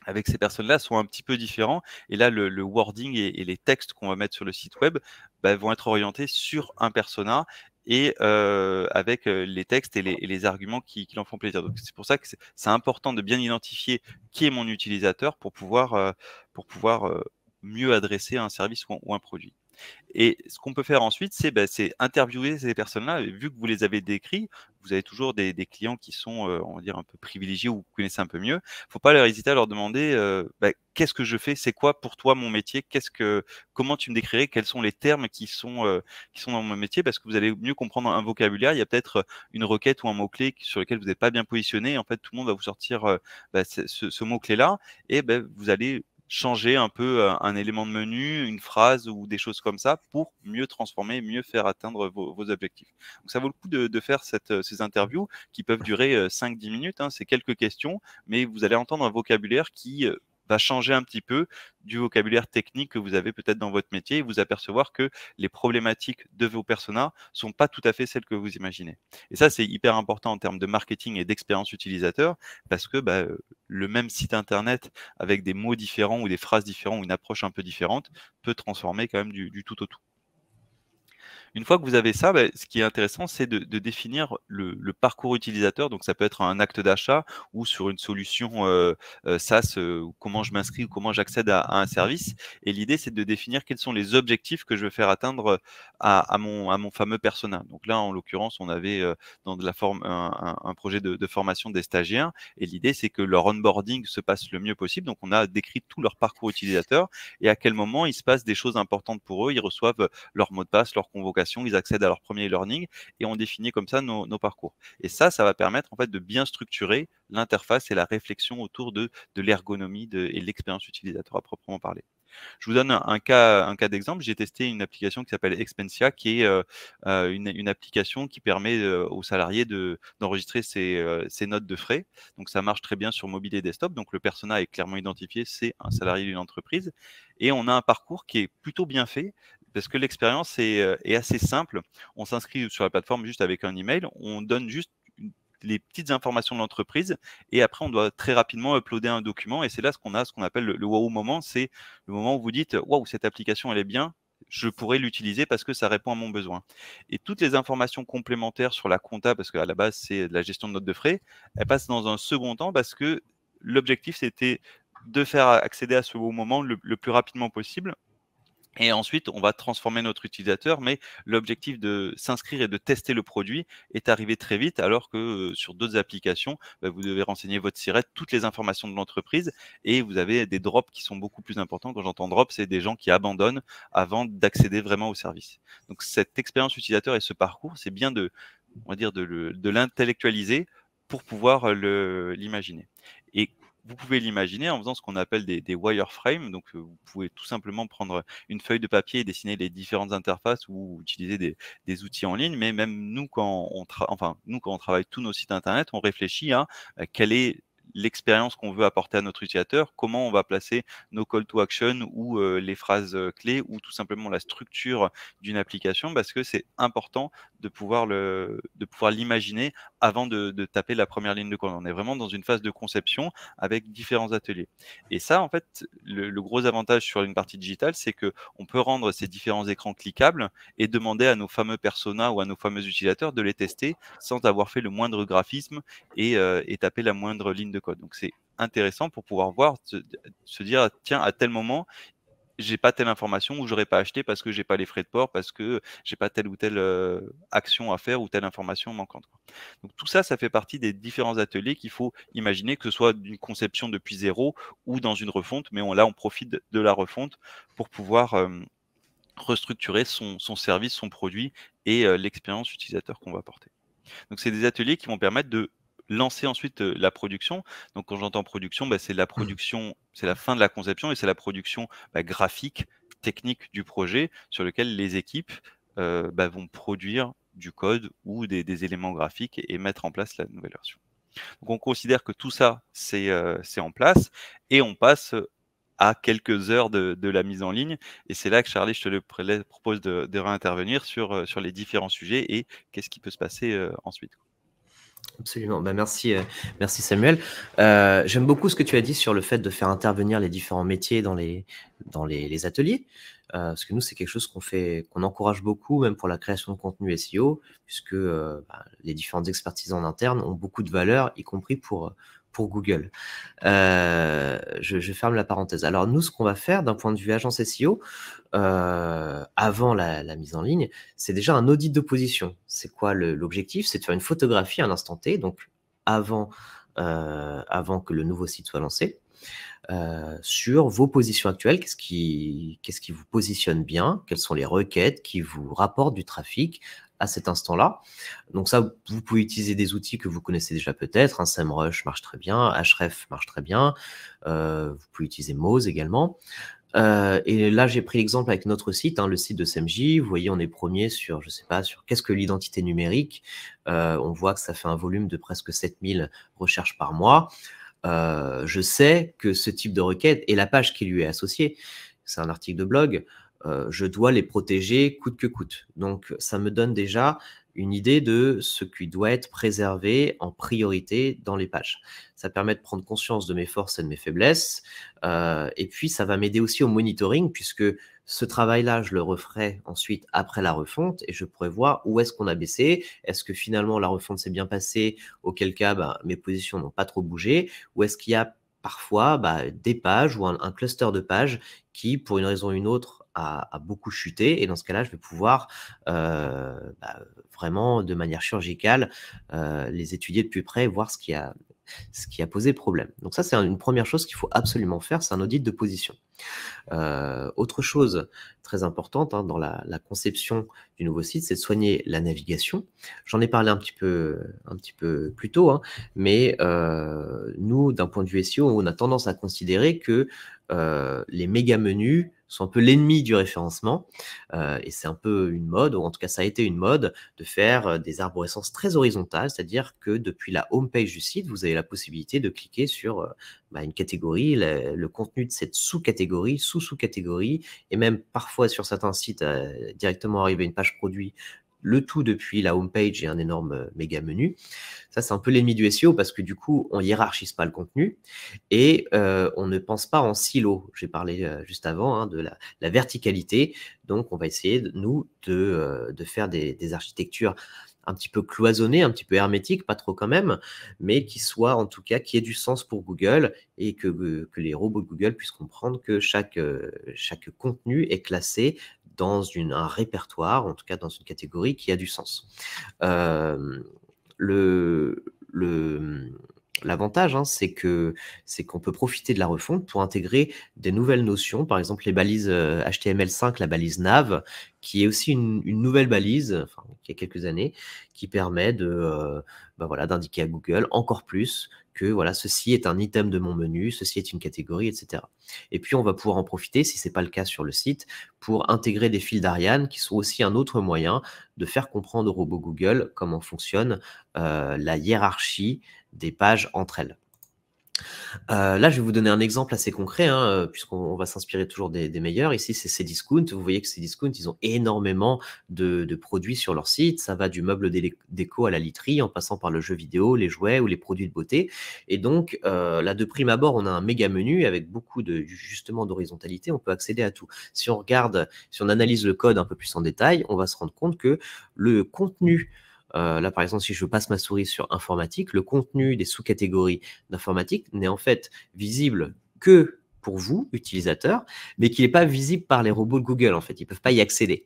avec ces personnes-là sont un petit peu différents. Et là, le, wording et, les textes qu'on va mettre sur le site web bah, vont être orientés sur un persona et euh, avec les textes et les, arguments qui, qui l'en font plaisir. Donc c'est pour ça que c'est, important de bien identifier qui est mon utilisateur pour pouvoir, pour pouvoir mieux adresser un service ou un produit. Et ce qu'on peut faire ensuite, c'est bah, interviewer ces personnes-là. Vu que vous les avez décrits, vous avez toujours des, clients qui sont, euh, on va dire, un peu privilégiés ou vous connaissez un peu mieux. Il ne faut pas leur hésiter à leur demander euh, bah, qu'est-ce que je fais, c'est quoi pour toi mon métier, ce que, comment tu me décrirais, quels sont les termes qui sont, euh, qui sont dans mon métier, parce que vous allez mieux comprendre un vocabulaire. Il y a peut-être une requête ou un mot-clé sur lequel vous n'êtes pas bien positionné. En fait, tout le monde va vous sortir bah, ce, ce mot-clé-là et vous allez changer un peu euh, un élément de menu, une phrase ou des choses comme ça pour mieux transformer, mieux faire atteindre vos, objectifs. Donc ça vaut le coup de, faire euh, ces interviews qui peuvent durer 5-10 euh, minutes, hein, c'est quelques questions, mais vous allez entendre un vocabulaire qui va changer un petit peu du vocabulaire technique que vous avez peut-être dans votre métier et vous apercevoir que les problématiques de vos personas sont pas tout à fait celles que vous imaginez. Et ça, c'est hyper important en termes de marketing et d'expérience utilisateur parce que bah, le même site internet avec des mots différents ou des phrases différentes ou une approche un peu différente peut transformer quand même du tout au tout. Une fois que vous avez ça, bah, ce qui est intéressant, c'est de, définir le, parcours utilisateur. Donc, ça peut être un acte d'achat ou sur une solution euh, euh SaaS, euh, comment je m'inscris ou comment j'accède à, un service. Et l'idée, c'est de définir quels sont les objectifs que je veux faire atteindre euh, à, mon, à mon, fameux persona. Donc là, en l'occurrence, on avait dans de la forme un, projet de, de formation des stagiaires. Et l'idée, c'est que leur onboarding se passe le mieux possible. Donc, on a décrit tout leur parcours utilisateur et à quel moment il se passe des choses importantes pour eux. Ils reçoivent leur mot de passe, leur convocation ils accèdent à leur premier learning et on définit comme ça nos, parcours. Et ça, ça va permettre en fait de bien structurer l'interface et la réflexion autour de, l'ergonomie et l'expérience utilisateur à proprement parler. Je vous donne un cas, d'exemple. J'ai testé une application qui s'appelle Expensia, qui est euh, euh, une, application qui permet euh, aux salariés d'enregistrer ses, ses, notes de frais. Donc ça marche très bien sur mobile et desktop. Donc le persona est clairement identifié, c'est un salarié d'une entreprise. Et on a un parcours qui est plutôt bien fait parce que l'expérience euh, est, assez simple. On s'inscrit sur la plateforme juste avec un email, on donne juste les petites informations de l'entreprise et après on doit très rapidement uploader un document et c'est là ce qu'on a, ce qu'on appelle le, wow moment, c'est le moment où vous dites waouh cette application elle est bien, je pourrais l'utiliser parce que ça répond à mon besoin. Et toutes les informations complémentaires sur la compta, parce qu'à la base, c'est de la gestion de notes de frais, elle passe dans un second temps parce que l'objectif, c'était de faire accéder à ce wow moment le, plus rapidement possible et ensuite, on va transformer notre utilisateur, mais l'objectif de s'inscrire et de tester le produit est arrivé très vite, alors que euh, sur d'autres applications, bah, vous devez renseigner votre siret, toutes les informations de l'entreprise, et vous avez des drops qui sont beaucoup plus importants. Quand j'entends drop, c'est des gens qui abandonnent avant d'accéder vraiment au service. Donc cette expérience utilisateur et ce parcours, c'est bien de, on va dire, de l'intellectualiser pour pouvoir l'imaginer. Vous pouvez l'imaginer en faisant ce qu'on appelle des, wireframes. Donc, euh, vous pouvez tout simplement prendre une feuille de papier et dessiner les différentes interfaces ou utiliser des, outils en ligne. Mais même nous, quand on, nous, quand on travaille tous nos sites Internet, on réfléchit à euh, quelle est l'expérience qu'on veut apporter à notre utilisateur, comment on va placer nos call to action ou euh, les phrases clés ou tout simplement la structure d'une application parce que c'est important de pouvoir le, de pouvoir l'imaginer avant de, taper la première ligne de code. On est vraiment dans une phase de conception avec différents ateliers. Et ça, en fait, le, gros avantage sur une partie digitale, c'est que on peut rendre ces différents écrans cliquables et demander à nos fameux personas ou à nos fameux utilisateurs de les tester sans avoir fait le moindre graphisme et, euh, et taper la moindre ligne de code. Donc c'est intéressant pour pouvoir voir, se, se dire, tiens, à tel moment, j'ai pas telle information ou j'aurais pas acheté parce que j'ai pas les frais de port, parce que j'ai pas telle ou telle action à faire ou telle information manquante. Donc tout ça, ça fait partie des différents ateliers qu'il faut imaginer, que ce soit d'une conception depuis zéro ou dans une refonte, mais on, là on profite de la refonte pour pouvoir restructurer son, service, son produit et l'expérience utilisateur qu'on va porter. Donc c'est des ateliers qui vont permettre de lancer ensuite la production. Donc quand j'entends production, bah, c'est la mmh. production, c'est la fin de la conception et c'est la production bah, graphique, technique du projet sur lequel les équipes bah, vont produire du code ou des, éléments graphiques et mettre en place la nouvelle version. Donc on considère que tout ça, c'est en place et on passe à quelques heures de, la mise en ligne. Et c'est là que Charlie, je te propose de, réintervenir sur, sur les différents sujets et qu'est-ce qui peut se passer ensuite. Absolument. Ben merci, euh, merci Samuel. Euh, j'aime beaucoup ce que tu as dit sur le fait de faire intervenir les différents métiers dans les, dans les, ateliers. Euh, parce que nous, c'est quelque chose qu'on fait, qu'on encourage beaucoup, même pour la création de contenu SEO, puisque bah, les différentes expertises en interne ont beaucoup de valeur, y compris pour, pour Google. Euh, je, ferme la parenthèse. Alors nous, ce qu'on va faire d'un point de vue agence SEO, euh, avant la, mise en ligne, c'est déjà un audit de position. C'est quoi l'objectif C'est de faire une photographie à un instant T, donc avant, euh, avant que le nouveau site soit lancé. sur vos positions actuelles, qu'est-ce qui, qu'est-ce qui vous positionne bien, quelles sont les requêtes qui vous rapportent du trafic, à cet instant-là. Donc ça, vous pouvez utiliser des outils que vous connaissez déjà peut-être. Hein, SEMrush marche très bien, href marche très bien. Euh, vous pouvez utiliser Moz également. Euh, et là, j'ai pris l'exemple avec notre site, hein, le site de SEMJ. Vous voyez, on est premier sur, je sais pas, sur qu'est-ce que l'identité numérique. Euh, on voit que ça fait un volume de presque 7000 recherches par mois. je sais que ce type de requête et la page qui lui est associée, c'est un article de blog, euh, je dois les protéger coûte que coûte. Donc ça me donne déjà une idée de ce qui doit être préservé en priorité dans les pages. Ça permet de prendre conscience de mes forces et de mes faiblesses. Euh, et puis, ça va m'aider aussi au monitoring, puisque ce travail-là, je le referai ensuite après la refonte et je pourrai voir où est-ce qu'on a baissé. Est-ce que finalement la refonte s'est bien passée, auquel cas ben, mes positions n'ont pas trop bougé, ou est-ce qu'il y a parfois bah, des pages ou un cluster de pages qui, pour une raison ou une autre, a, beaucoup chuté. Et dans ce cas-là, je vais pouvoir euh, bah, vraiment de manière chirurgicale euh, les étudier de plus près, voir ce qui a, ce qui a posé problème. Donc ça, c'est une première chose qu'il faut absolument faire, c'est un audit de position. Euh, autre chose très importante hein, dans la, conception du nouveau site, c'est de soigner la navigation. J'en ai parlé un petit peu, un petit peu plus tôt, hein, mais nous, d'un point de vue SEO, on a tendance à considérer que euh, les méga menus sont un peu l'ennemi du référencement. Euh, et c'est un peu une mode, ou en tout cas ça a été une mode, de faire euh, des arborescences très horizontales, c'est-à-dire que depuis la home page du site, vous avez la possibilité de cliquer sur bah, une catégorie, le, contenu de cette sous-catégorie, sous-sous-catégorie, et même parfois sur certains sites, directement arriver une page produit le tout depuis la home page et un énorme euh, méga menu. Ça, c'est un peu l'ennemi du SEO parce que du coup, on hiérarchise pas le contenu et euh, on ne pense pas en silo. J'ai parlé euh, juste avant hein, de la, verticalité. Donc, on va essayer, nous, de, de faire des architectures un petit peu cloisonné, un petit peu hermétique, pas trop quand même, mais qui soit en tout cas, qui ait du sens pour Google et que, euh, que les robots de Google puissent comprendre que chaque, euh, chaque contenu est classé dans une, un répertoire, en tout cas dans une catégorie qui a du sens. Euh, le, le, L'avantage, hein, c'est que c'est qu'on peut profiter de la refonte pour intégrer des nouvelles notions, par exemple les balises HTML5, euh, la balise nav, qui est aussi une, nouvelle balise, il y a quelques années, qui permet de euh, bah voilà d'indiquer à Google encore plus que voilà ceci est un item de mon menu, ceci est une catégorie, etc. Et puis on va pouvoir en profiter, si ce n'est pas le cas sur le site, pour intégrer des fils d'Ariane qui sont aussi un autre moyen de faire comprendre au robot Google comment fonctionne euh, la hiérarchie des pages entre elles. Euh, là, je vais vous donner un exemple assez concret, hein, euh, puisqu'on va s'inspirer toujours des, meilleurs. Ici, c'est Cdiscount. Vous voyez que Cdiscount, ils ont énormément de, produits sur leur site. Ça va du meuble déco à la literie, en passant par le jeu vidéo, les jouets ou les produits de beauté. Et donc, euh, là, de prime abord, on a un méga menu avec beaucoup de justement d'horizontalité. On peut accéder à tout. Si on regarde, si on analyse le code un peu plus en détail, on va se rendre compte que le contenu euh, là, par exemple, si je passe ma souris sur informatique, le contenu des sous-catégories d'informatique n'est en fait visible que pour vous, utilisateurs, mais qui n'est pas visible par les robots de Google, en fait. Ils ne peuvent pas y accéder.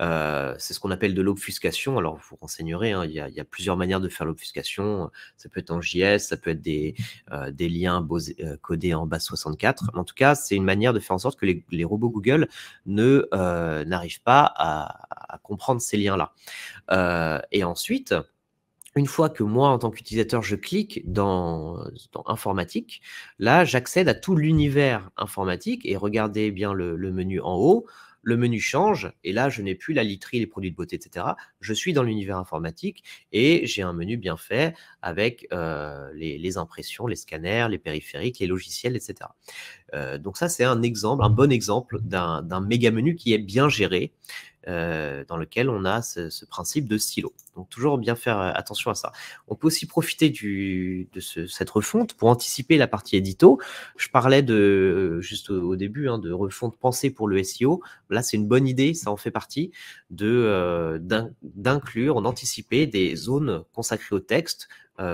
Euh, c'est ce qu'on appelle de l'obfuscation. Alors, vous renseignerez, hein, il, y a, plusieurs manières de faire l'obfuscation. Ça peut être en JS, ça peut être des, euh, liens euh, codés en base 64. En tout cas, c'est une manière de faire en sorte que les, robots Google ne n'arrivent pas à, comprendre ces liens-là. et ensuite, une fois que moi, en tant qu'utilisateur, je clique dans, informatique, là, j'accède à tout l'univers informatique et regardez bien le, menu en haut. Le menu change et là, je n'ai plus la literie, les produits de beauté, etc. Je suis dans l'univers informatique et j'ai un menu bien fait avec euh, les, impressions, les scanners, les périphériques, les logiciels, etc. Euh, donc ça, c'est un exemple, un bon exemple d'un méga menu qui est bien géré. Euh, dans lequel on a ce, principe de silo Donc toujours bien faire euh, attention à ça. On peut aussi profiter de cette refonte pour anticiper la partie édito. Je parlais de euh, juste au, début hein, de refonte pensée pour le SEO. Là, c'est une bonne idée, ça en fait partie de d'inclure, en anticiper des zones consacrées au texte.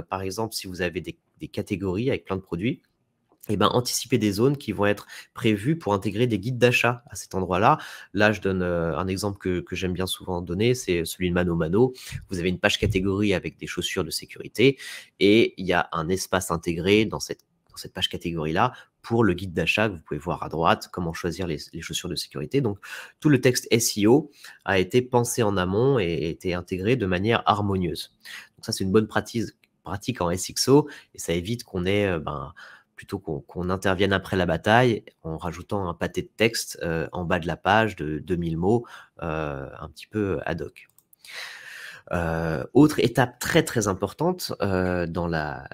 par exemple, si vous avez des, des catégories avec plein de produits, et ben, anticiper des zones qui vont être prévues pour intégrer des guides d'achat à cet endroit-là. Là, je donne euh, un exemple que, j'aime bien souvent donner, c'est celui de Mano Mano. Vous avez une page catégorie avec des chaussures de sécurité et il y a un espace intégré dans cette, cette page catégorie-là pour le guide d'achat que vous pouvez voir à droite, comment choisir les, chaussures de sécurité. Donc, tout le texte SEO a été pensé en amont et a été intégré de manière harmonieuse. Donc, ça, c'est une bonne pratique, pratique en SXO et ça évite qu'on ait... Euh, ben, plutôt qu'on intervienne après la bataille en rajoutant un pâté de texte euh, en bas de la page de 2000 mots, euh, un petit peu ad hoc. Euh, autre étape très très importante dans la,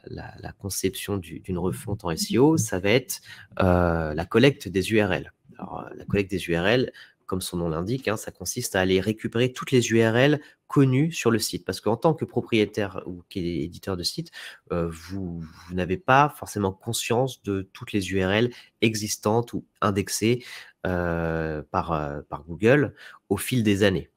conception d'une refonte en SEO, ça va être la collecte des URL. Alors, la collecte des URL, comme son nom l'indique, hein, ça consiste à aller récupérer toutes les URL connues sur le site. Parce qu'en tant que propriétaire ou éditeur de site, euh, vous, n'avez pas forcément conscience de toutes les URL existantes ou indexées euh, euh, par Google au fil des années.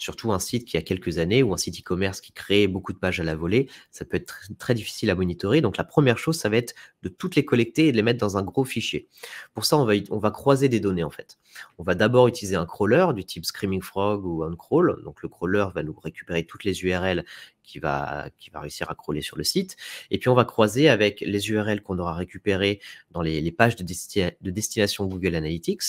Surtout un site qui a quelques années ou un site e-commerce qui crée beaucoup de pages à la volée, ça peut être très, difficile à monitorer. Donc la première chose, ça va être de toutes les collecter et de les mettre dans un gros fichier. Pour ça, on va, on va croiser des données en fait. On va d'abord utiliser un crawler du type Screaming Frog ou Uncrawl. Donc le crawler va nous récupérer toutes les URL qui va, qui va réussir à crawler sur le site. Et puis on va croiser avec les URL qu'on aura récupérées dans les, pages de, de, destination Google Analytics,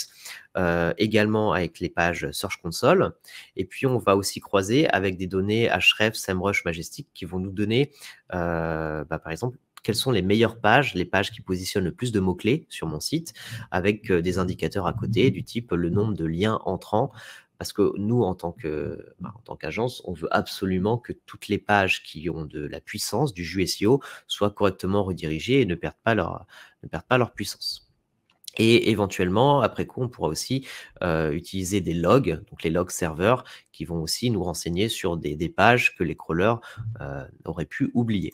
euh, également avec les pages Search Console. Et puis on va aussi croiser avec des données href, SEMrush, Majestic qui vont nous donner, euh, bah, par exemple, quelles sont les meilleures pages, les pages qui positionnent le plus de mots-clés sur mon site, avec euh, des indicateurs à côté du type le nombre de liens entrants. Parce que nous, en tant bah, qu'agence, on veut absolument que toutes les pages qui ont de la puissance, du jus SEO, soient correctement redirigées et ne perdent pas leur, ne perdent pas leur puissance. Et éventuellement, après coup, on pourra aussi utiliser des logs, donc les logs serveurs, qui vont aussi nous renseigner sur des, pages que les crawlers auraient pu oublier.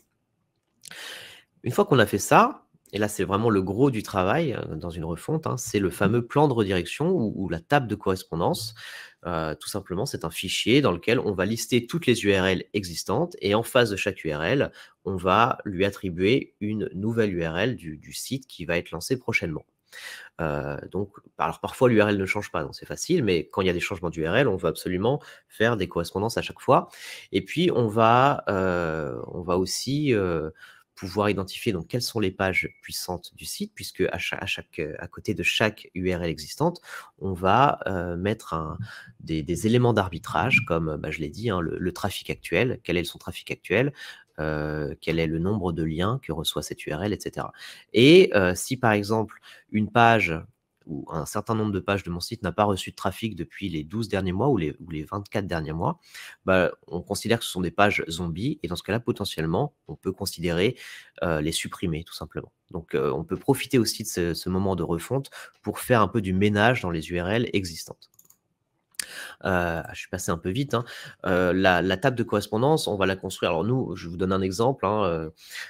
Une fois qu'on a fait ça, et là c'est vraiment le gros du travail dans une refonte, hein, c'est le mmh. fameux plan de redirection ou, la table de correspondance. tout simplement, c'est un fichier dans lequel on va lister toutes les URL existantes et en face de chaque URL, on va lui attribuer une nouvelle URL du, du site qui va être lancé prochainement donc, alors parfois l'URL ne change pas, donc c'est facile, mais quand il y a des changements d'URL, on va absolument faire des correspondances à chaque fois. Et puis on va, on va aussi pouvoir identifier donc quelles sont les pages puissantes du site, puisque à, à, côté de chaque URL existante, on va mettre des, éléments d'arbitrage, comme bah, je l'ai dit, hein, le, trafic actuel, quel est son trafic actuel, euh, quel est le nombre de liens que reçoit cette URL, etc. Et euh, si par exemple une page ou un certain nombre de pages de mon site n'a pas reçu de trafic depuis les 12 derniers mois ou les, ou les 24 derniers mois, bah, on considère que ce sont des pages zombies et dans ce cas-là, potentiellement, on peut considérer euh, les supprimer tout simplement. Donc on peut profiter aussi de ce, ce, moment de refonte pour faire un peu du ménage dans les URL existantes. Euh, ah, je suis passé un peu vite. Hein. Euh, la, table de correspondance, on va la construire. Alors nous, je vous donne un exemple. Hein, euh,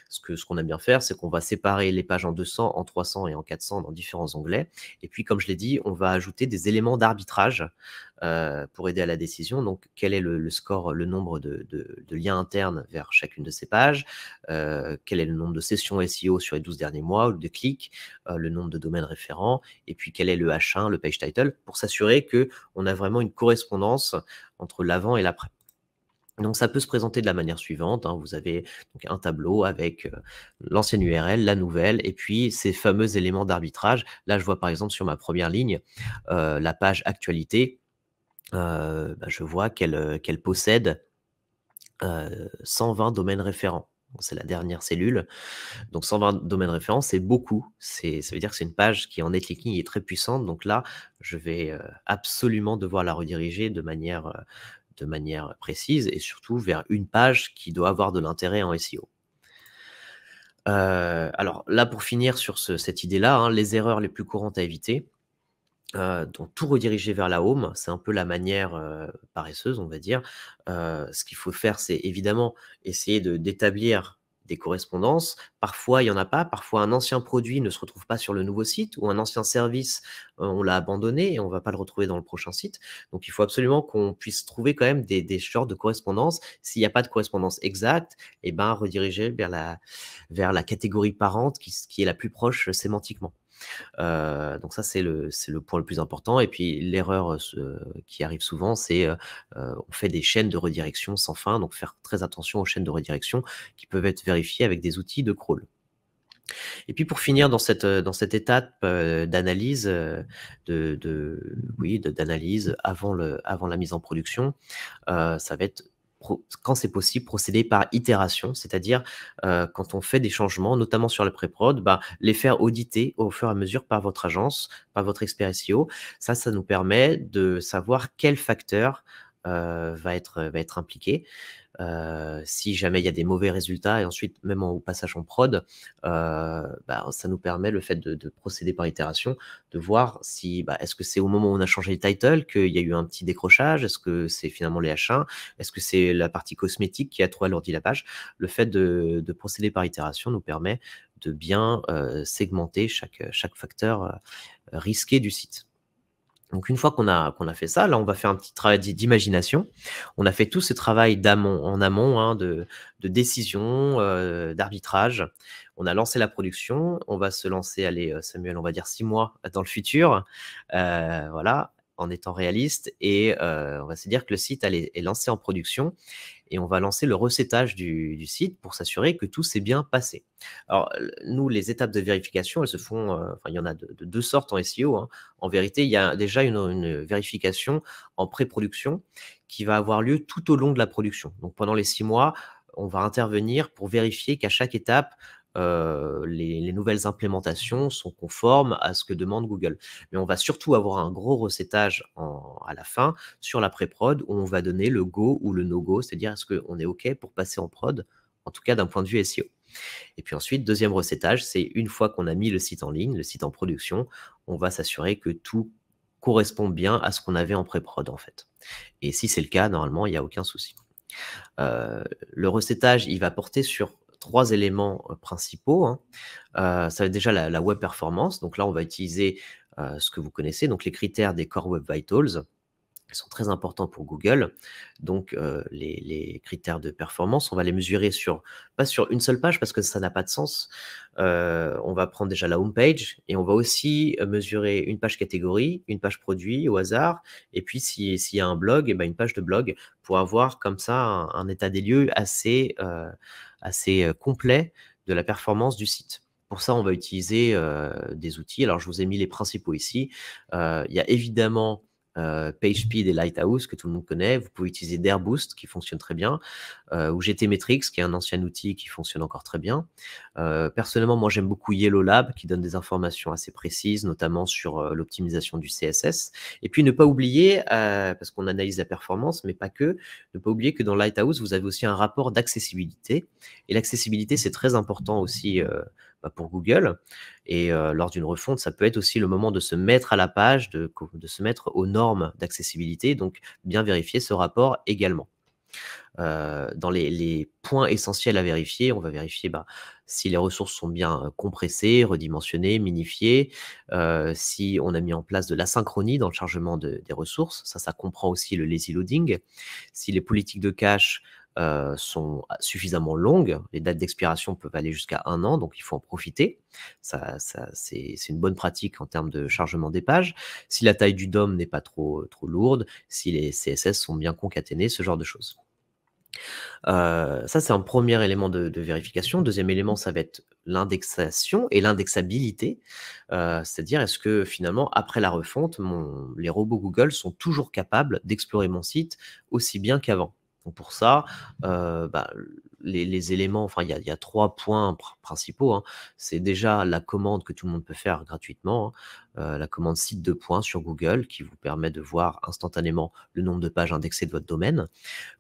ce qu'on ce qu'on aime bien faire, c'est qu'on va séparer les pages en 200, en 300 et en 400 dans différents onglets. Et puis, comme je l'ai dit, on va ajouter des éléments d'arbitrage euh, pour aider à la décision. Donc, quel est le, score, le nombre de, liens internes vers chacune de ces pages, euh, quel est le nombre de sessions SEO sur les 12 derniers mois ou de clics, euh, le nombre de domaines référents, et puis quel est le H1, le page title, pour s'assurer qu'on a vraiment une correspondance entre l'avant et l'après. Donc ça peut se présenter de la manière suivante. Hein. Vous avez un tableau avec l'ancienne URL, la nouvelle, et puis ces fameux éléments d'arbitrage. Là, je vois par exemple sur ma première ligne la page actualité euh, bah, je vois qu'elle euh, possède 120 euh, domaines référents. C'est la dernière cellule. Donc 120 domaines référents, c'est beaucoup. Ça veut dire que c'est une page qui en netlinking est très puissante. Donc là, je vais absolument devoir la rediriger de manière, précise et surtout vers une page qui doit avoir de l'intérêt en SEO. alors là, pour finir sur cette idée-là, hein, les erreurs les plus courantes à éviter. Euh, donc tout rediriger vers la home, c'est un peu la manière euh, paresseuse, on va dire. Euh, ce qu'il faut faire, c'est évidemment essayer d'établir des correspondances. Parfois, il n'y en a pas. Parfois, un ancien produit ne se retrouve pas sur le nouveau site ou un ancien service, on l'a abandonné et on ne va pas le retrouver dans le prochain site. Donc, il faut absolument qu'on puisse trouver quand même des, des genres de correspondances. S'il n'y a pas de correspondance exacte, et eh ben, rediriger vers la, vers la catégorie parente qui est la plus proche sémantiquement. Euh, donc ça, c'est le, le, point le plus important. Et puis l'erreur euh, qui arrive souvent, c'est euh, on fait des chaînes de redirection sans fin, donc faire très attention aux chaînes de redirection qui peuvent être vérifiées avec des outils de crawl. Et puis pour finir dans cette, dans cette étape d'analyse, de, de, d'analyse avant, avant la mise en production, ça va être quand c'est possible, procéder par itération, c'est-à-dire euh, quand on fait des changements, notamment sur le pré-prod, bah, les faire auditer au fur et à mesure par votre agence, par votre expert SEO. Ça, ça nous permet de savoir quel facteur euh, va être impliqué. Euh, si jamais il y a des mauvais résultats, et ensuite même au passage en prod, euh, bah, ça nous permet le fait de, procéder par itération, de voir si bah, est-ce que c'est au moment où on a changé le title qu'il y a eu un petit décrochage, est-ce que c'est finalement les H1, est-ce que c'est la partie cosmétique qui a trop alourdi la page. Le fait de, procéder par itération nous permet de bien euh, segmenter chaque facteur risqué du site. Donc une fois qu'on a, qu'on a fait ça, là on va faire un petit travail d'imagination. On a fait tout ce travail d'amont, en amont hein, de, décision, euh, d'arbitrage. On a lancé la production. On va se lancer, allez euh, Samuel, on va dire six mois dans le futur. Euh, voilà, en étant réaliste. Et euh, on va se dire que le site est lancé en production et on va lancer le recettage du, site pour s'assurer que tout s'est bien passé. Alors, nous, les étapes de vérification, elles se font, euh, il y en a de, deux sortes en SEO. Hein. En vérité, il y a déjà une, une vérification en pré-production qui va avoir lieu tout au long de la production. Donc, pendant les six mois, on va intervenir pour vérifier qu'à chaque étape, euh, les, nouvelles implémentations sont conformes à ce que demande Google. Mais on va surtout avoir un gros recettage à la fin sur la pré-prod où on va donner le go ou le no-go, c'est-à-dire est-ce qu'on est OK pour passer en prod, en tout cas d'un point de vue SEO. Et puis ensuite, deuxième recettage, c'est une fois qu'on a mis le site en ligne, le site en production, on va s'assurer que tout correspond bien à ce qu'on avait en pré-prod en fait. Et si c'est le cas, normalement, il n'y a aucun souci. Euh, le recettage, il va porter sur trois éléments euh, principaux. Hein. Euh, ça va être déjà la, web performance. Donc là, on va utiliser euh, ce que vous connaissez, donc les critères des Core Web Vitals Ils sont très importants pour Google. Donc, les, critères de performance, on va les mesurer sur, pas sur une seule page parce que ça n'a pas de sens. on va prendre déjà la home page et on va aussi mesurer une page catégorie, une page produit au hasard. Et puis, s'il y a un blog, et eh ben, une page de blog pour avoir comme ça un, état des lieux assez, assez complet de la performance du site. Pour ça, on va utiliser des outils. Alors, je vous ai mis les principaux ici. il y a évidemment euh, PageSpeed et Lighthouse que tout le monde connaît. Vous pouvez utiliser Dareboost qui fonctionne très bien, euh, ou GTmetrix qui est un ancien outil qui fonctionne encore très bien. Euh, personnellement, moi j'aime beaucoup Yellow Lab qui donne des informations assez précises, notamment sur euh, l'optimisation du CSS. Et puis ne pas oublier, euh, parce qu'on analyse la performance, mais pas que, ne pas oublier que dans Lighthouse vous avez aussi un rapport d'accessibilité. Et l'accessibilité c'est très important aussi bah, pour Google. Et euh, lors d'une refonte, ça peut être aussi le moment de se mettre à la page, de, se mettre aux normes d'accessibilité, donc bien vérifier ce rapport également. Euh, dans les, points essentiels à vérifier, on va vérifier bah, si les ressources sont bien euh, compressées, redimensionnées, minifiées, si on a mis en place de l'asynchronie dans le chargement des ressources, ça, ça comprend aussi le lazy loading, si les politiques de cache euh, sont suffisamment longues. Les dates d'expiration peuvent aller jusqu'à un an, donc il faut en profiter. Ça, c'est une bonne pratique en termes de chargement des pages. Si la taille du DOM n'est pas trop, trop lourde, si les CSS sont bien concaténés, ce genre de choses. Euh, ça, c'est un premier élément de, vérification. Deuxième élément, ça va être l'indexation et l'indexabilité. Euh, c'est-à-dire, est-ce que finalement, après la refonte, mon, les robots Google sont toujours capables d'explorer mon site aussi bien qu'avant donc pour ça, bah, les, éléments, enfin, il y, a trois points principaux. Hein. C'est déjà la commande que tout le monde peut faire gratuitement. Hein. Euh, la commande site de points sur Google qui vous permet de voir instantanément le nombre de pages indexées de votre domaine.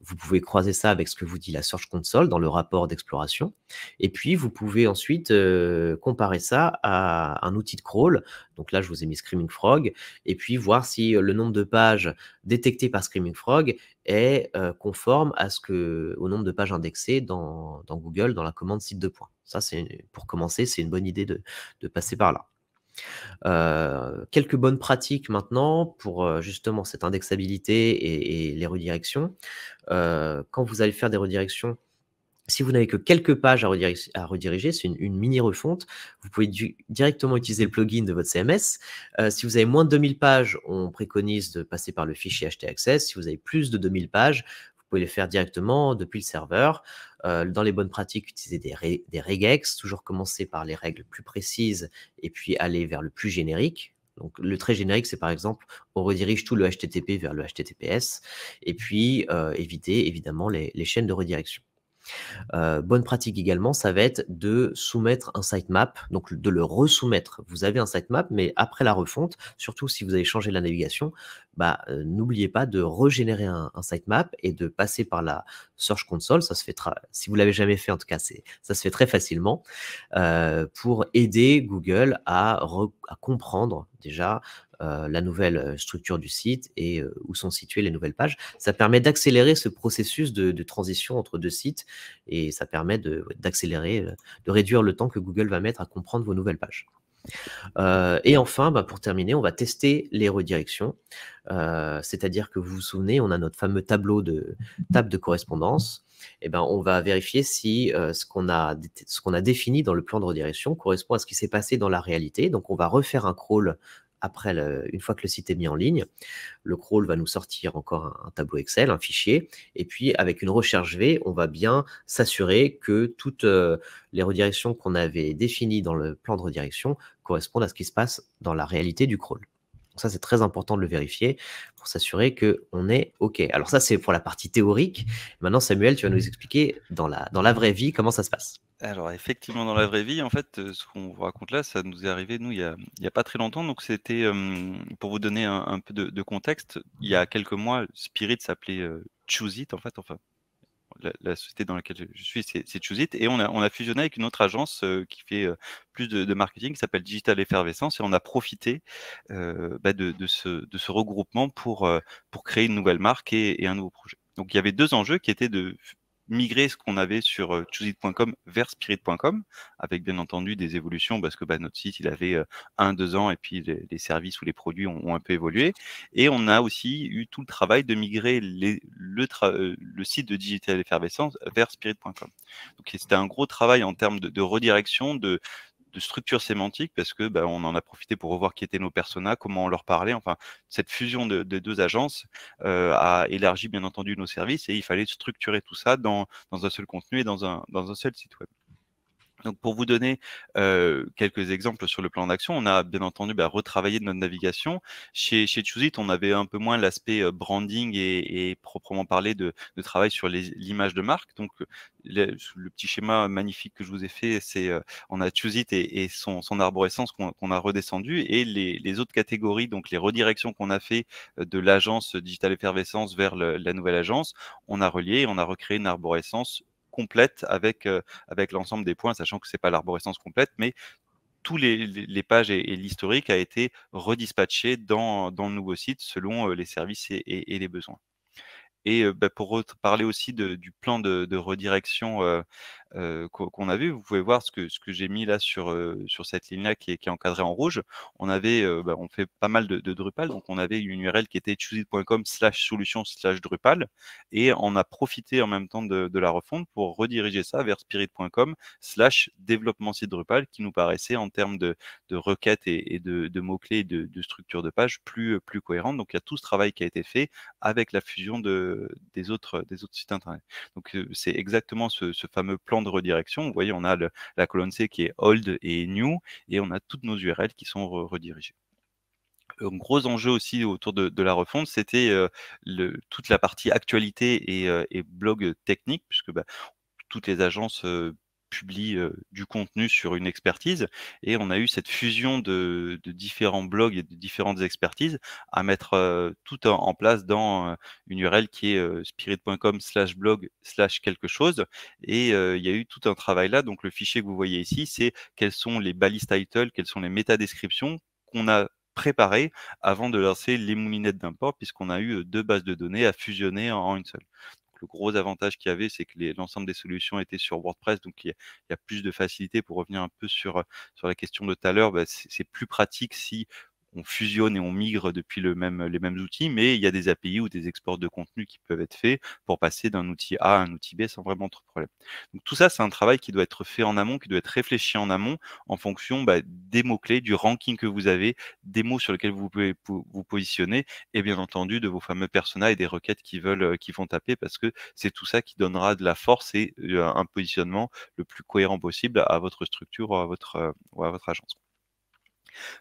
Vous pouvez croiser ça avec ce que vous dit la Search Console dans le rapport d'exploration. Et puis, vous pouvez ensuite euh, comparer ça à un outil de crawl. Donc là, je vous ai mis Screaming Frog. Et puis, voir si euh, le nombre de pages détectées par Screaming Frog est conforme à ce que, au nombre de pages indexées dans, Google dans la commande site de points. Ça, c'est pour commencer, c'est une bonne idée de passer par là. Euh, quelques bonnes pratiques maintenant pour euh, justement cette indexabilité et, les redirections. Euh, quand vous allez faire des redirections, si vous n'avez que quelques pages à, rediriger, c'est une, mini refonte. Vous pouvez directement utiliser le plugin de votre CMS. si vous avez moins de 2000 pages, on préconise de passer par le fichier HT Access. Si vous avez plus de 2000 pages, vous pouvez le faire directement depuis le serveur. Euh, dans les bonnes pratiques, utiliser des, regex, toujours commencer par les règles plus précises et puis aller vers le plus générique. Donc, le très générique, c'est par exemple, on redirige tout le HTTP vers le HTTPS et puis euh, éviter évidemment les chaînes de redirection. Euh, bonne pratique également, ça va être de soumettre un sitemap, donc de le resoumettre. Vous avez un sitemap, mais après la refonte, surtout si vous avez changé la navigation, bah, euh, n'oubliez pas de régénérer un, sitemap et de passer par la Search Console. Ça se fait si vous l'avez jamais fait, en tout cas, ça se fait très facilement euh, pour aider Google à comprendre déjà euh, la nouvelle euh, structure du site et euh, où sont situées les nouvelles pages. Ça permet d'accélérer ce processus de, transition entre deux sites et ça permet d'accélérer, de, réduire le temps que Google va mettre à comprendre vos nouvelles pages. et enfin, bah, pour terminer, on va tester les redirections. C'est-à-dire que vous vous souvenez, on a notre fameux tableau de table de correspondance. et eh ben, on va vérifier si ce qu'on a, a, défini dans le plan de redirection correspond à ce qui s'est passé dans la réalité. Donc, on va refaire un crawl après le, une fois que le site est mis en ligne, le crawl va nous sortir encore un, tableau Excel, un fichier, et puis avec une recherche V, on va bien s'assurer que toutes euh, les redirections qu'on avait définies dans le plan de redirection correspondent à ce qui se passe dans la réalité du crawl. Ça, c'est très important de le vérifier pour s'assurer qu'on est OK. Alors ça, c'est pour la partie théorique. Maintenant, Samuel, tu vas nous mmh. expliquer dans la, dans la vraie vie comment ça se passe. Alors effectivement, dans la vraie vie, en fait, euh, ce qu'on vous raconte là, ça nous est arrivé, nous, il n'y a, pas très longtemps. Donc c'était, euh, pour vous donner un, peu de, contexte, il y a quelques mois, Spirit s'appelait euh, Choose It, en fait, enfin, la, société dans laquelle je suis, c'est Chooseit. Et on a, on a fusionné avec une autre agence euh, qui fait euh, plus de, marketing, qui s'appelle Digital Effervescence. Et on a profité euh, bah, de, de, ce, de, ce, regroupement pour, pour créer une nouvelle marque et, et un nouveau projet. Donc il y avait deux enjeux qui étaient de migrer ce qu'on avait sur euh, chooseit.com vers spirit.com, avec bien entendu des évolutions, parce que bah, notre site, il avait euh, un, deux ans, et puis les, services ou les produits ont, un peu évolué. Et on a aussi eu tout le travail de migrer euh, le, site de Digital Effervescence vers spirit.com. Donc c'était un gros travail en termes de, de redirection, de, de structure sémantique parce que bah, on en a profité pour revoir qui étaient nos personas, comment on leur parlait. Enfin, cette fusion des de deux agences euh, a élargi bien entendu nos services et il fallait structurer tout ça dans, dans un seul contenu et dans un, dans un seul site web. Donc pour vous donner quelques exemples sur le plan d'action, on a bien entendu bah, retravaillé notre navigation. Chez, chez Choose It, on avait un peu moins l'aspect branding et, proprement parler de, travail sur l'image de marque. Donc le, petit schéma magnifique que je vous ai fait, c'est on a Choose It et, son, son, arborescence qu'on a redescendu et les, autres catégories, donc les redirections qu'on a fait de l'agence Digital Effervescence vers la nouvelle agence, on a relié et on a recréé une arborescence complète avec, euh, avec l'ensemble des points, sachant que ce n'est pas l'arborescence complète, mais tous les, pages et, l'historique a été redispatché dans, le nouveau site selon euh, les services et, les besoins. Et euh, bah, pour parler aussi du plan de, redirection qu'on a vu. Vous pouvez voir ce que, ce que j'ai mis là sur, sur cette ligne-là qui est, encadrée en rouge. On avait, bah, on fait pas mal de, Drupal, donc on avait une URL qui était chooseit.com slash solution slash Drupal et on a profité en même temps de, la refonte pour rediriger ça vers spirit.com slash développement site Drupal qui nous paraissait en termes de, de requêtes et, de, mots-clés de, structure de page plus, plus cohérente. Donc il y a tout ce travail qui a été fait avec la fusion de, des, autres, des autres sites internet. Donc c'est exactement ce, ce fameux plan redirection. Vous voyez, on a la colonne C qui est old et new, et on a toutes nos URL qui sont redirigées euh, un gros enjeu aussi autour de, la refonte, c'était euh, toute la partie actualité et, euh, blog technique, puisque bah, toutes les agences publie du contenu sur une expertise. Et on a eu cette fusion de, différents blogs et de différentes expertises à mettre tout en, place dans une URL qui est spirit.com slash blog slash quelque chose. Et il y a eu tout un travail là. Donc le fichier que vous voyez ici, c'est quels sont les balises title, quelles sont les métadescriptions qu'on a préparé avant de lancer les moulinettes d'import, puisqu'on a eu deux bases de données à fusionner en une seule le gros avantage qu'il y avait, c'est que l'ensemble des solutions étaient sur WordPress, donc il y, a, plus de facilité pour revenir un peu sur, sur la question de tout à l'heure. Bah, c'est plus pratique si on fusionne et on migre depuis le même, les mêmes outils, mais il y a des API ou des exports de contenu qui peuvent être faits pour passer d'un outil A à un outil B sans vraiment trop de problème. Donc tout ça, c'est un travail qui doit être fait en amont, qui doit être réfléchi en amont en fonction bah, des mots-clés, du ranking que vous avez, des mots sur lesquels vous pouvez vous positionner et bien entendu de vos fameux personas et des requêtes qui veulent euh, qui vont taper parce que c'est tout ça qui donnera de la force et euh, un positionnement le plus cohérent possible à votre structure à votre, euh, ou à votre agence.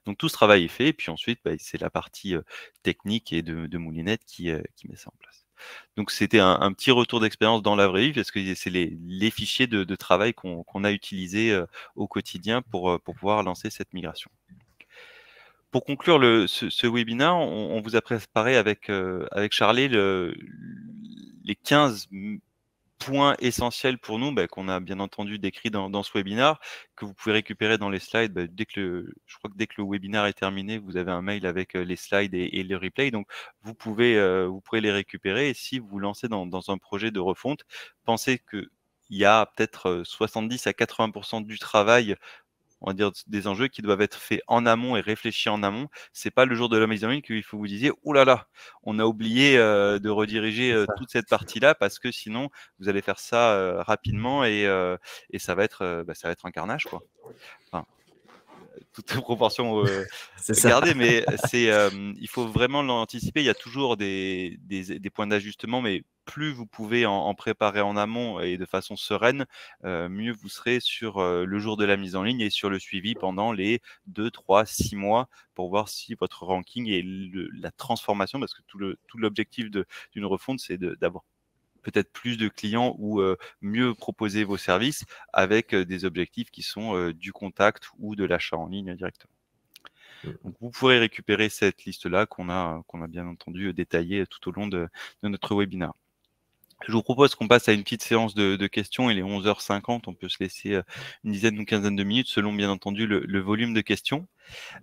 Donc tout ce travail est fait, et puis ensuite, bah, c'est la partie technique et de, moulinette qui, met ça en place. Donc c'était un, petit retour d'expérience dans la vraie vie parce que c'est les, fichiers de, travail qu'on a utilisés au quotidien pour, pouvoir lancer cette migration. Pour conclure ce, webinar, webinaire, on, vous a préparé avec, avec Charlie les 15 point essentiel pour nous, bah, qu'on a bien entendu décrit dans, ce webinar, que vous pouvez récupérer dans les slides. Bah, dès que le, je crois que dès que le webinaire est terminé, vous avez un mail avec euh, les slides et, les replays. Donc, vous pouvez, euh, vous pouvez les récupérer. Et si vous lancez dans, dans un projet de refonte, pensez que il y a peut-être 70 euh, à 80% du travail on va dire, des enjeux qui doivent être faits en amont et réfléchis en amont. C'est pas le jour de la mise en ligne qu'il faut vous dire, « Ouh là là, on a oublié euh, de rediriger euh, toute cette partie-là parce que sinon, vous allez faire ça euh, rapidement et, ça va être, bah, ça va être un carnage, quoi. Toutes proportion euh, mais c'est, euh, il faut vraiment l'anticiper. Il y a toujours des, points d'ajustement, mais plus vous pouvez en, préparer en amont et de façon sereine, euh, mieux vous serez sur euh, le jour de la mise en ligne et sur le suivi pendant les 2, 3, 6 mois pour voir si votre ranking et la transformation, parce que tout l'objectif tout d'une refonte, c'est d'abord peut-être plus de clients ou euh, mieux proposer vos services avec euh, des objectifs qui sont euh, du contact ou de l'achat en ligne directement. Mmh. Donc vous pourrez récupérer cette liste-là qu'on a, qu'on a bien entendu détaillée tout au long de, notre webinaire. Je vous propose qu'on passe à une petite séance de, questions. Il est 11h50, on peut se laisser une dizaine ou quinzaine de minutes selon bien entendu le, volume de questions.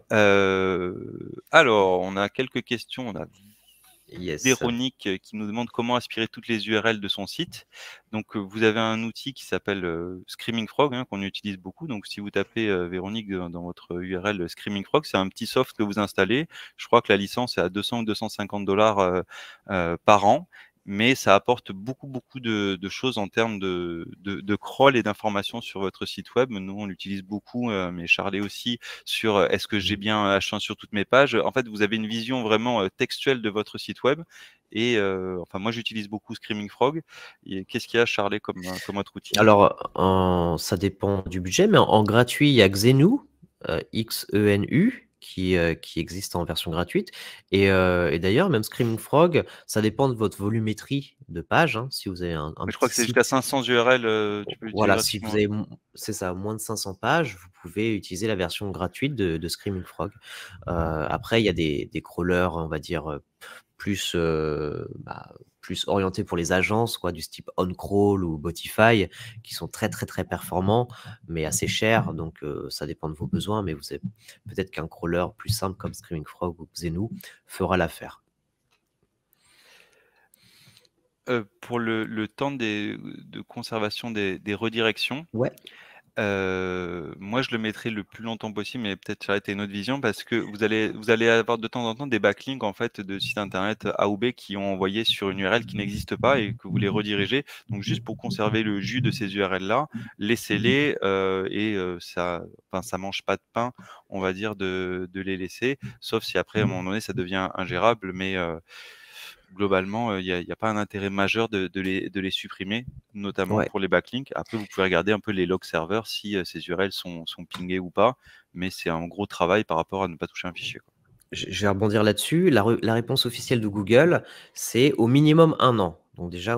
alors, on a quelques questions, on a Yes. Véronique euh, qui nous demande comment aspirer toutes les URL de son site. Donc euh, vous avez un outil qui s'appelle euh, Screaming Frog hein, qu'on utilise beaucoup. Donc si vous tapez Véronique dans, votre URL Screaming Frog, c'est un petit soft que vous installez. Je crois que la licence est à 200 ou 250 dollars par an mais ça apporte beaucoup, beaucoup de, choses en termes de, crawl et d'informations sur votre site web. Nous, on l'utilise beaucoup, euh, mais Charlie aussi, sur euh, est-ce que j'ai mmh. bien H1 euh, sur toutes mes pages. En fait, vous avez une vision vraiment textuelle de votre site web. Et enfin, moi, j'utilise beaucoup Screaming Frog. qu'est-ce qu'il y a, Charlie, comme, comme autre outil Alors, ça dépend du budget, mais en, en gratuit, il y a Xenu, X-E-N-U, qui, euh, qui existe en version gratuite. Euh, et, d'ailleurs, même Screaming Frog, ça dépend de votre volumétrie de page. Hein, si vous avez un, Je crois que c'est jusqu'à 500 URL. Euh, voilà, si vous avez, c'est ça, moins de 500 pages, vous pouvez utiliser la version gratuite de, Screaming Frog. après, il y a des, des crawlers, on va dire, plus bah, plus orienté pour les agences, quoi, du type OnCrawl ou Botify, qui sont très très très performants, mais assez mmh. chers. Donc euh, ça dépend de vos besoins, mais vous peut-être qu'un crawler plus simple comme Screaming Frog ou Xenu fera l'affaire. Euh, pour le, temps de conservation des, redirections, ouais euh, moi, je le mettrai le plus longtemps possible, mais peut-être ça une autre vision parce que mmh. vous allez, vous allez avoir de temps en temps des backlinks en fait de sites internet A ou B qui ont envoyé sur une URL qui n'existe pas et que vous les redirigez. Donc, mmh. juste pour conserver le jus de ces URL là, mmh. laissez-les euh, et ça, enfin, ça mange pas de pain, on va dire, de, de, les laisser. Sauf si après, à un moment donné, ça devient ingérable, mais globalement, euh, il n'y a, pas un intérêt majeur de, les, supprimer, notamment pour les backlinks. Après, vous pouvez regarder un peu les logs serveurs si euh, ces URL sont, sont ou pas, mais c'est un gros travail par rapport à ne pas toucher un fichier. Je vais rebondir là-dessus. La, réponse officielle de Google, c'est au minimum un an. Donc déjà,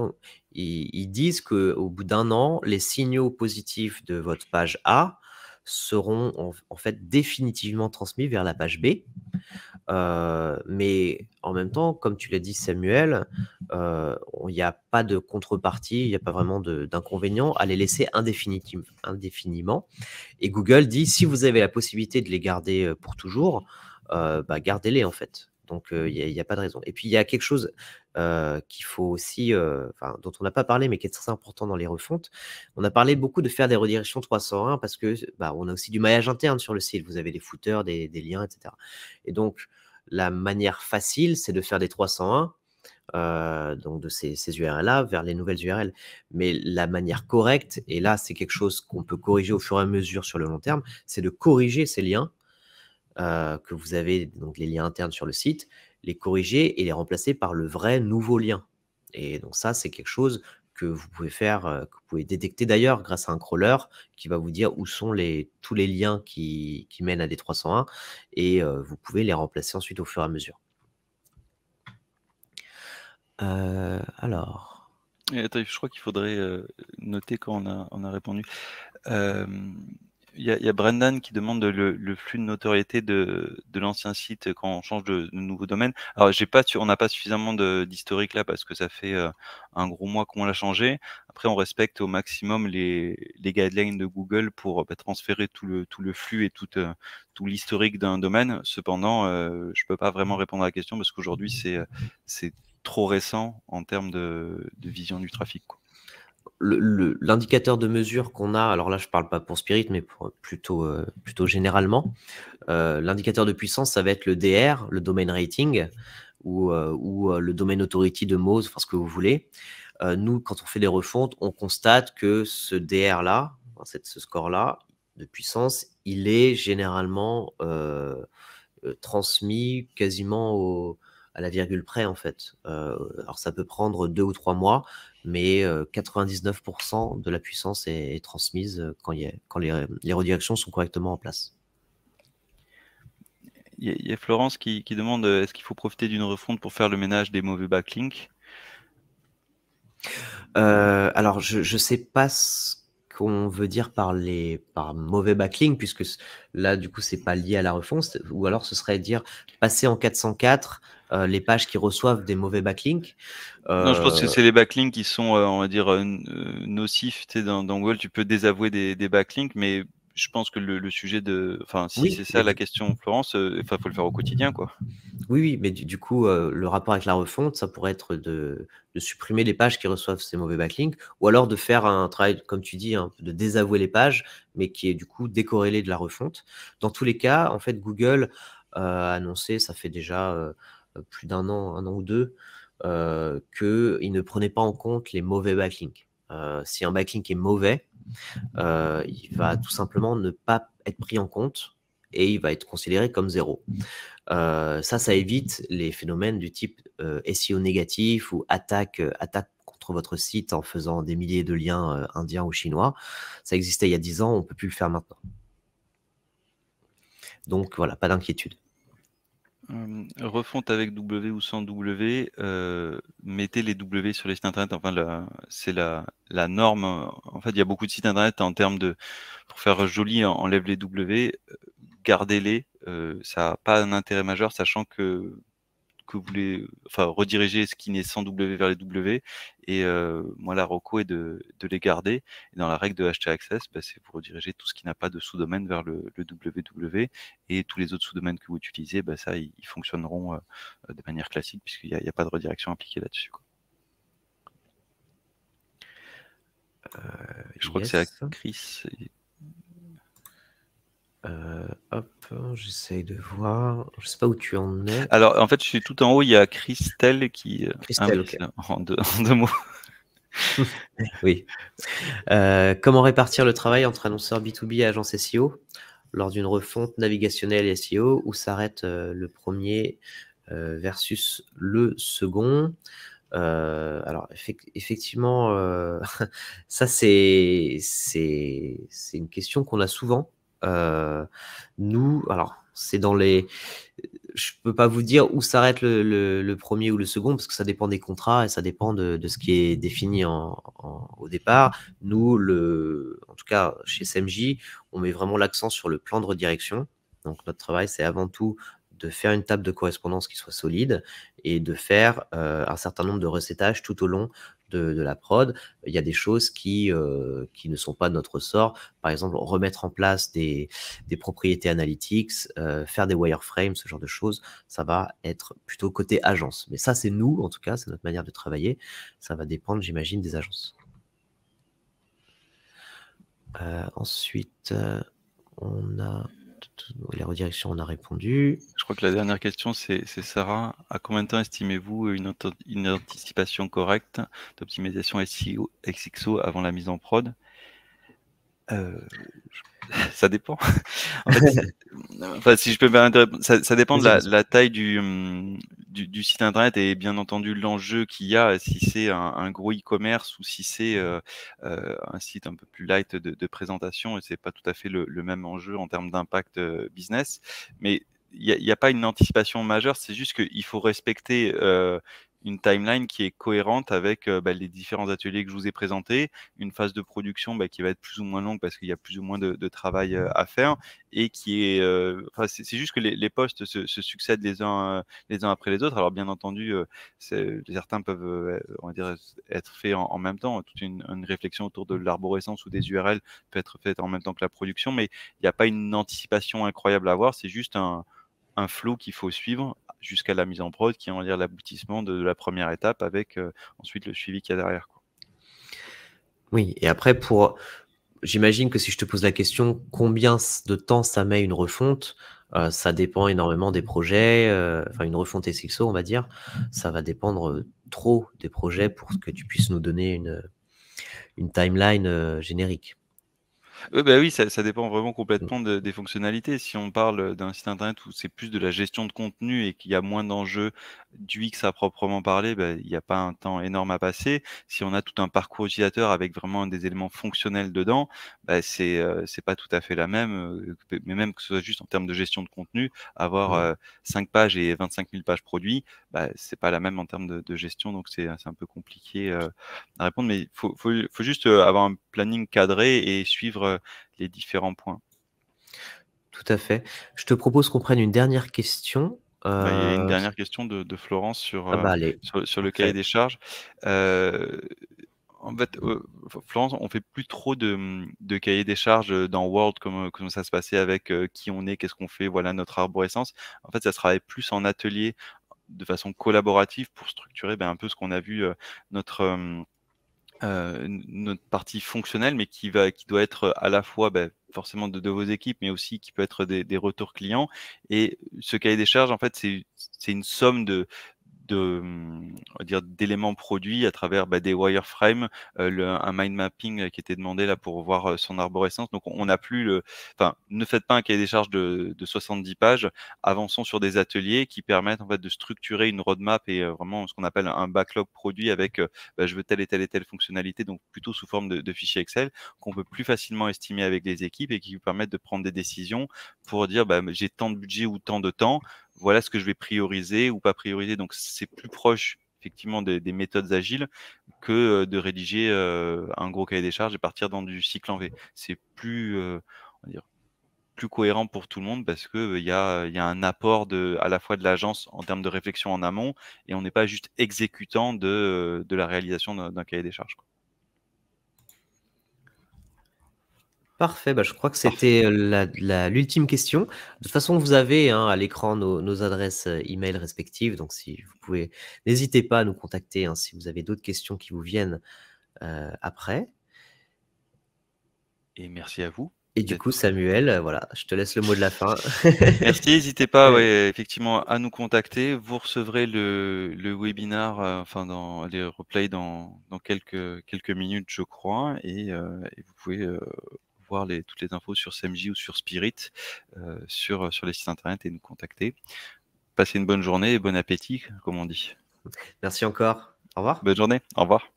ils, ils disent qu'au bout d'un an, les signaux positifs de votre page A seront en, fait définitivement transmis vers la page B. Euh, mais en même temps, comme tu l'as dit Samuel, euh, il n'y a pas de contrepartie, il n'y a pas vraiment d'inconvénient à les laisser indéfiniment. Et Google dit, si vous avez la possibilité de les garder euh, pour toujours, bah, gardez-les en fait. Donc, il n'y a, pas de raison. Et puis, il y a quelque chose qu'il faut aussi, dont on n'a pas parlé, mais qui est très important dans les refontes. On a parlé beaucoup de faire des redirections 301 parce que bah, on a aussi du maillage interne sur le site. Vous avez des footers, des, liens, etc. Et donc, la manière facile, c'est de faire des 301 donc de ces, ces URL-là vers les nouvelles URL. Mais la manière correcte, et là c'est quelque chose qu'on peut corriger au fur et à mesure sur le long terme, c'est de corriger ces liens euh, que vous avez, donc les liens internes sur le site, les corriger et les remplacer par le vrai nouveau lien. Et donc ça, c'est quelque chose que vous pouvez faire, euh, que vous pouvez détecter d'ailleurs grâce à un crawler qui va vous dire où sont les, tous les liens qui, mènent à des 301 et euh, vous pouvez les remplacer ensuite au fur et à mesure. alors. je crois qu'il faudrait noter quand on a, on a répondu. Il y, a Brendan qui demande le, le flux de notoriété de, l'ancien site quand on change de, nouveau domaine. Alors, j'ai pas, on n'a pas suffisamment d'historique là parce que ça fait euh, un gros mois qu'on l'a changé. Après, on respecte au maximum les, les guidelines de Google pour euh, bah, transférer tout le, tout le flux et tout, euh, tout l'historique d'un domaine. Cependant, je peux pas vraiment répondre à la question parce qu'aujourd'hui, c'est trop récent en termes de, de vision du trafic. Quoi l'indicateur de mesure qu'on a, alors là je ne parle pas pour Spirit, mais pour, plutôt, euh, plutôt généralement, euh, l'indicateur de puissance, ça va être le DR, le domain rating, ou, euh, ou le domain authority de Moz, enfin ce que vous voulez. nous, quand on fait des refontes, on constate que ce DR-là, ce score-là de puissance, il est généralement transmis quasiment au à la virgule près, en fait. Euh, alors, ça peut prendre deux ou trois mois, mais 99% euh, de la puissance est, transmise euh, quand, y a, quand les, redirections sont correctement en place. Il y a Florence qui, demande est-ce qu'il faut profiter d'une refonte pour faire le ménage des mauvais backlinks Alors, je sais pas qu'on veut dire par les par mauvais backlink, puisque là, du coup, c'est pas lié à la refonte, ou alors ce serait dire passer en 404 euh, les pages qui reçoivent des mauvais backlinks. Non, je pense que euh, c'est les backlinks qui sont, euh, on va dire, nocifs. Tu sais, dans, Google, tu peux désavouer des, des backlinks, mais je pense que le, sujet de. Enfin, si c'est ça la question, Florence, euh, il faut le faire au quotidien, quoi. Oui, oui, mais du, coup, euh, le rapport avec la refonte, ça pourrait être de, supprimer les pages qui reçoivent ces mauvais backlinks, ou alors de faire un travail, comme tu dis, hein, de désavouer les pages, mais qui est du coup décorrélé de la refonte. Dans tous les cas, en fait, Google euh, a annoncé, ça fait déjà plus d'un an, un an ou deux, qu'il ne prenait pas en compte les mauvais backlinks. si un backlink est mauvais, euh, il va tout simplement ne pas être pris en compte et il va être considéré comme zéro. Euh, ça, ça évite les phénomènes du type euh, SEO négatif ou attaque, attaque contre votre site en faisant des milliers de liens indiens ou chinois. Ça existait il y a 10 ans, on ne peut plus le faire maintenant. Donc voilà, pas d'inquiétude. Euh, refonte avec W ou sans W, euh, mettez les W sur les sites internet. Enfin, c'est la, la, norme. En fait, il y a beaucoup de sites internet en termes de. Pour faire joli, enlève les W, euh, gardez-les. ça n'a pas un intérêt majeur, sachant que que vous voulez, enfin, rediriger ce qui n'est sans W vers les W. Et euh, moi, la reco est de, les garder. Et dans la règle de HT Access, bah, c'est pour rediriger tout ce qui n'a pas de sous-domaine vers le, le, WW. Et tous les autres sous-domaines que vous utilisez, bah, ça, ils, fonctionneront euh, de manière classique, puisqu'il n'y a, pas de redirection impliquée là-dessus. Euh, je crois que c'est à Chris euh, hop, j'essaye de voir. Je sais pas où tu en es. Alors, en fait, je suis tout en haut. Il y a Christelle qui. Euh, Christelle, en, deux, mots. oui. Euh, comment répartir le travail entre annonceurs B2B et agences SEO lors d'une refonte navigationnelle et SEO Où s'arrête le premier versus le second alors effectivement, euh, ça c'est une question qu'on a souvent euh, nous, alors c'est dans les. Je peux pas vous dire où s'arrête le, premier ou le second parce que ça dépend des contrats et ça dépend de, ce qui est défini au départ. Nous, le, en tout cas chez SMJ, on met vraiment l'accent sur le plan de redirection. Donc notre travail, c'est avant tout de faire une table de correspondance qui soit solide et de faire euh, un certain nombre de recettages tout au long de, la prod, il y a des choses qui, euh, qui ne sont pas de notre sort. Par exemple, remettre en place des, propriétés analytics, euh, faire des wireframes, ce genre de choses, ça va être plutôt côté agence. Mais ça, c'est nous, en tout cas, c'est notre manière de travailler. Ça va dépendre, j'imagine, des agences. Euh, ensuite, on a les redirections, on a répondu. Je crois que la dernière question, c'est Sarah. À combien de temps estimez-vous une, anticipation correcte d'optimisation SEO XXO avant la mise en prod euh, ça dépend. en fait, si je peux ça, dépend de la taille du, du, site internet et bien entendu l'enjeu qu'il y a euh, si c'est un, gros e-commerce ou si c'est euh, euh, un site un peu plus light de, présentation et c'est pas tout à fait le, même enjeu en termes d'impact business mais il n'y a, pas une anticipation majeure, c'est juste qu'il faut respecter une timeline qui est cohérente avec euh, bah, les différents ateliers que je vous ai présentés, une phase de production bah, qui va être plus ou moins longue parce qu'il y a plus ou moins de, travail euh, à faire et qui est, euh, c'est juste que les, postes se, succèdent les uns les uns après les autres. Alors bien entendu, certains peuvent, on va dire, être faits en, même temps. Toute une, réflexion autour de l'arborescence ou des URL peut être faite en même temps que la production, mais il n'y a pas une anticipation incroyable à avoir. C'est juste un un qu'il faut suivre jusqu'à la mise en prod, qui est l'aboutissement de, la première étape avec euh, ensuite le suivi qu'il y a derrière. Oui, et après pour j'imagine que si je te pose la question combien de temps ça met une refonte, euh, ça dépend énormément des projets, euh, enfin une refonte SXO on va dire, ça va dépendre trop des projets pour que tu puisses nous donner une, une timeline générique. Oui, euh, bah oui ça, dépend vraiment complètement mmh. des fonctionnalités. Si on parle euh, d'un site internet où c'est plus de la gestion de contenu et qu'il y a moins d'enjeux du X à proprement parler, bah, il n'y a pas un temps énorme à passer. Si on a tout un parcours utilisateur avec vraiment des éléments fonctionnels dedans, bah, euh, c'est pas tout à fait la même. Euh, mais même que ce soit juste en termes de gestion de contenu, avoir 5 euh, pages et 25 000 pages produits, bah, c'est pas la même en termes de, gestion. Donc c'est un peu compliqué à répondre. Mais il faut, juste avoir un planning cadré et suivre les différents points. Tout à fait. Je te propose qu'on prenne une dernière question il y a une euh, dernière question de, Florence ah euh, bah, sur, sur, le cahier des charges. Euh, en fait, Florence, on fait plus trop de, cahier des charges dans World comme, comment ça se passait avec qui on est, qu'est-ce qu'on fait, voilà notre arborescence. En fait, ça se travaille plus en atelier de façon collaborative pour structurer ben, un peu ce qu'on a vu notre euh, notre partie fonctionnelle, mais qui, va, qui doit être euh, à la fois bah, forcément de, vos équipes, mais aussi qui peut être des, des retours clients. Et ce cahier des charges, en fait, c'est une somme de, dire, d'éléments produits à travers bah, des wireframes, euh, un mind mapping euh, qui était demandé là pour voir euh, son arborescence. Donc on n'a plus le, enfin ne faites pas un cahier des charges de, 70 pages. Avançons sur des ateliers qui permettent en fait de structurer une roadmap et vraiment ce qu'on appelle un backlog produit avec bah, je veux telle et telle et telle fonctionnalité, donc plutôt sous forme de, fichiers Excel qu'on peut plus facilement estimer avec les équipes et qui vous permettent de prendre des décisions pour dire bah, j'ai tant de budget ou tant de temps, voilà ce que je vais prioriser ou pas prioriser. Donc c'est plus proche effectivement des, méthodes agiles que euh, de rédiger euh, un gros cahier des charges et partir dans du cycle en V. C'est plus, euh, on plus cohérent pour tout le monde parce qu'il il y, a, un apport de, à la fois de l'agence en termes de réflexion en amont et on n'est pas juste exécutant de, la réalisation d'un cahier des charges. Parfait, bah, je crois que c'était euh, l'ultime question. De toute façon, vous avez hein, à l'écran nos, adresses euh, e-mail respectives, donc si vous pouvez, n'hésitez pas à nous contacter hein, si vous avez d'autres questions qui vous viennent euh, après. Et merci à vous. Et du coup, Samuel, voilà, je te laisse le mot de la fin. Merci, n'hésitez pas, effectivement, à nous contacter. Vous recevrez le, le webinar, enfin, dans les replays dans, quelques, quelques minutes, je crois, et, vous pouvez les, toutes les infos sur SMJ ou sur Spirit euh, sur, euh, sur les sites internet et nous contacter. Passez une bonne journée et bon appétit, comme on dit. Merci encore. Au revoir. Bonne journée. Au revoir.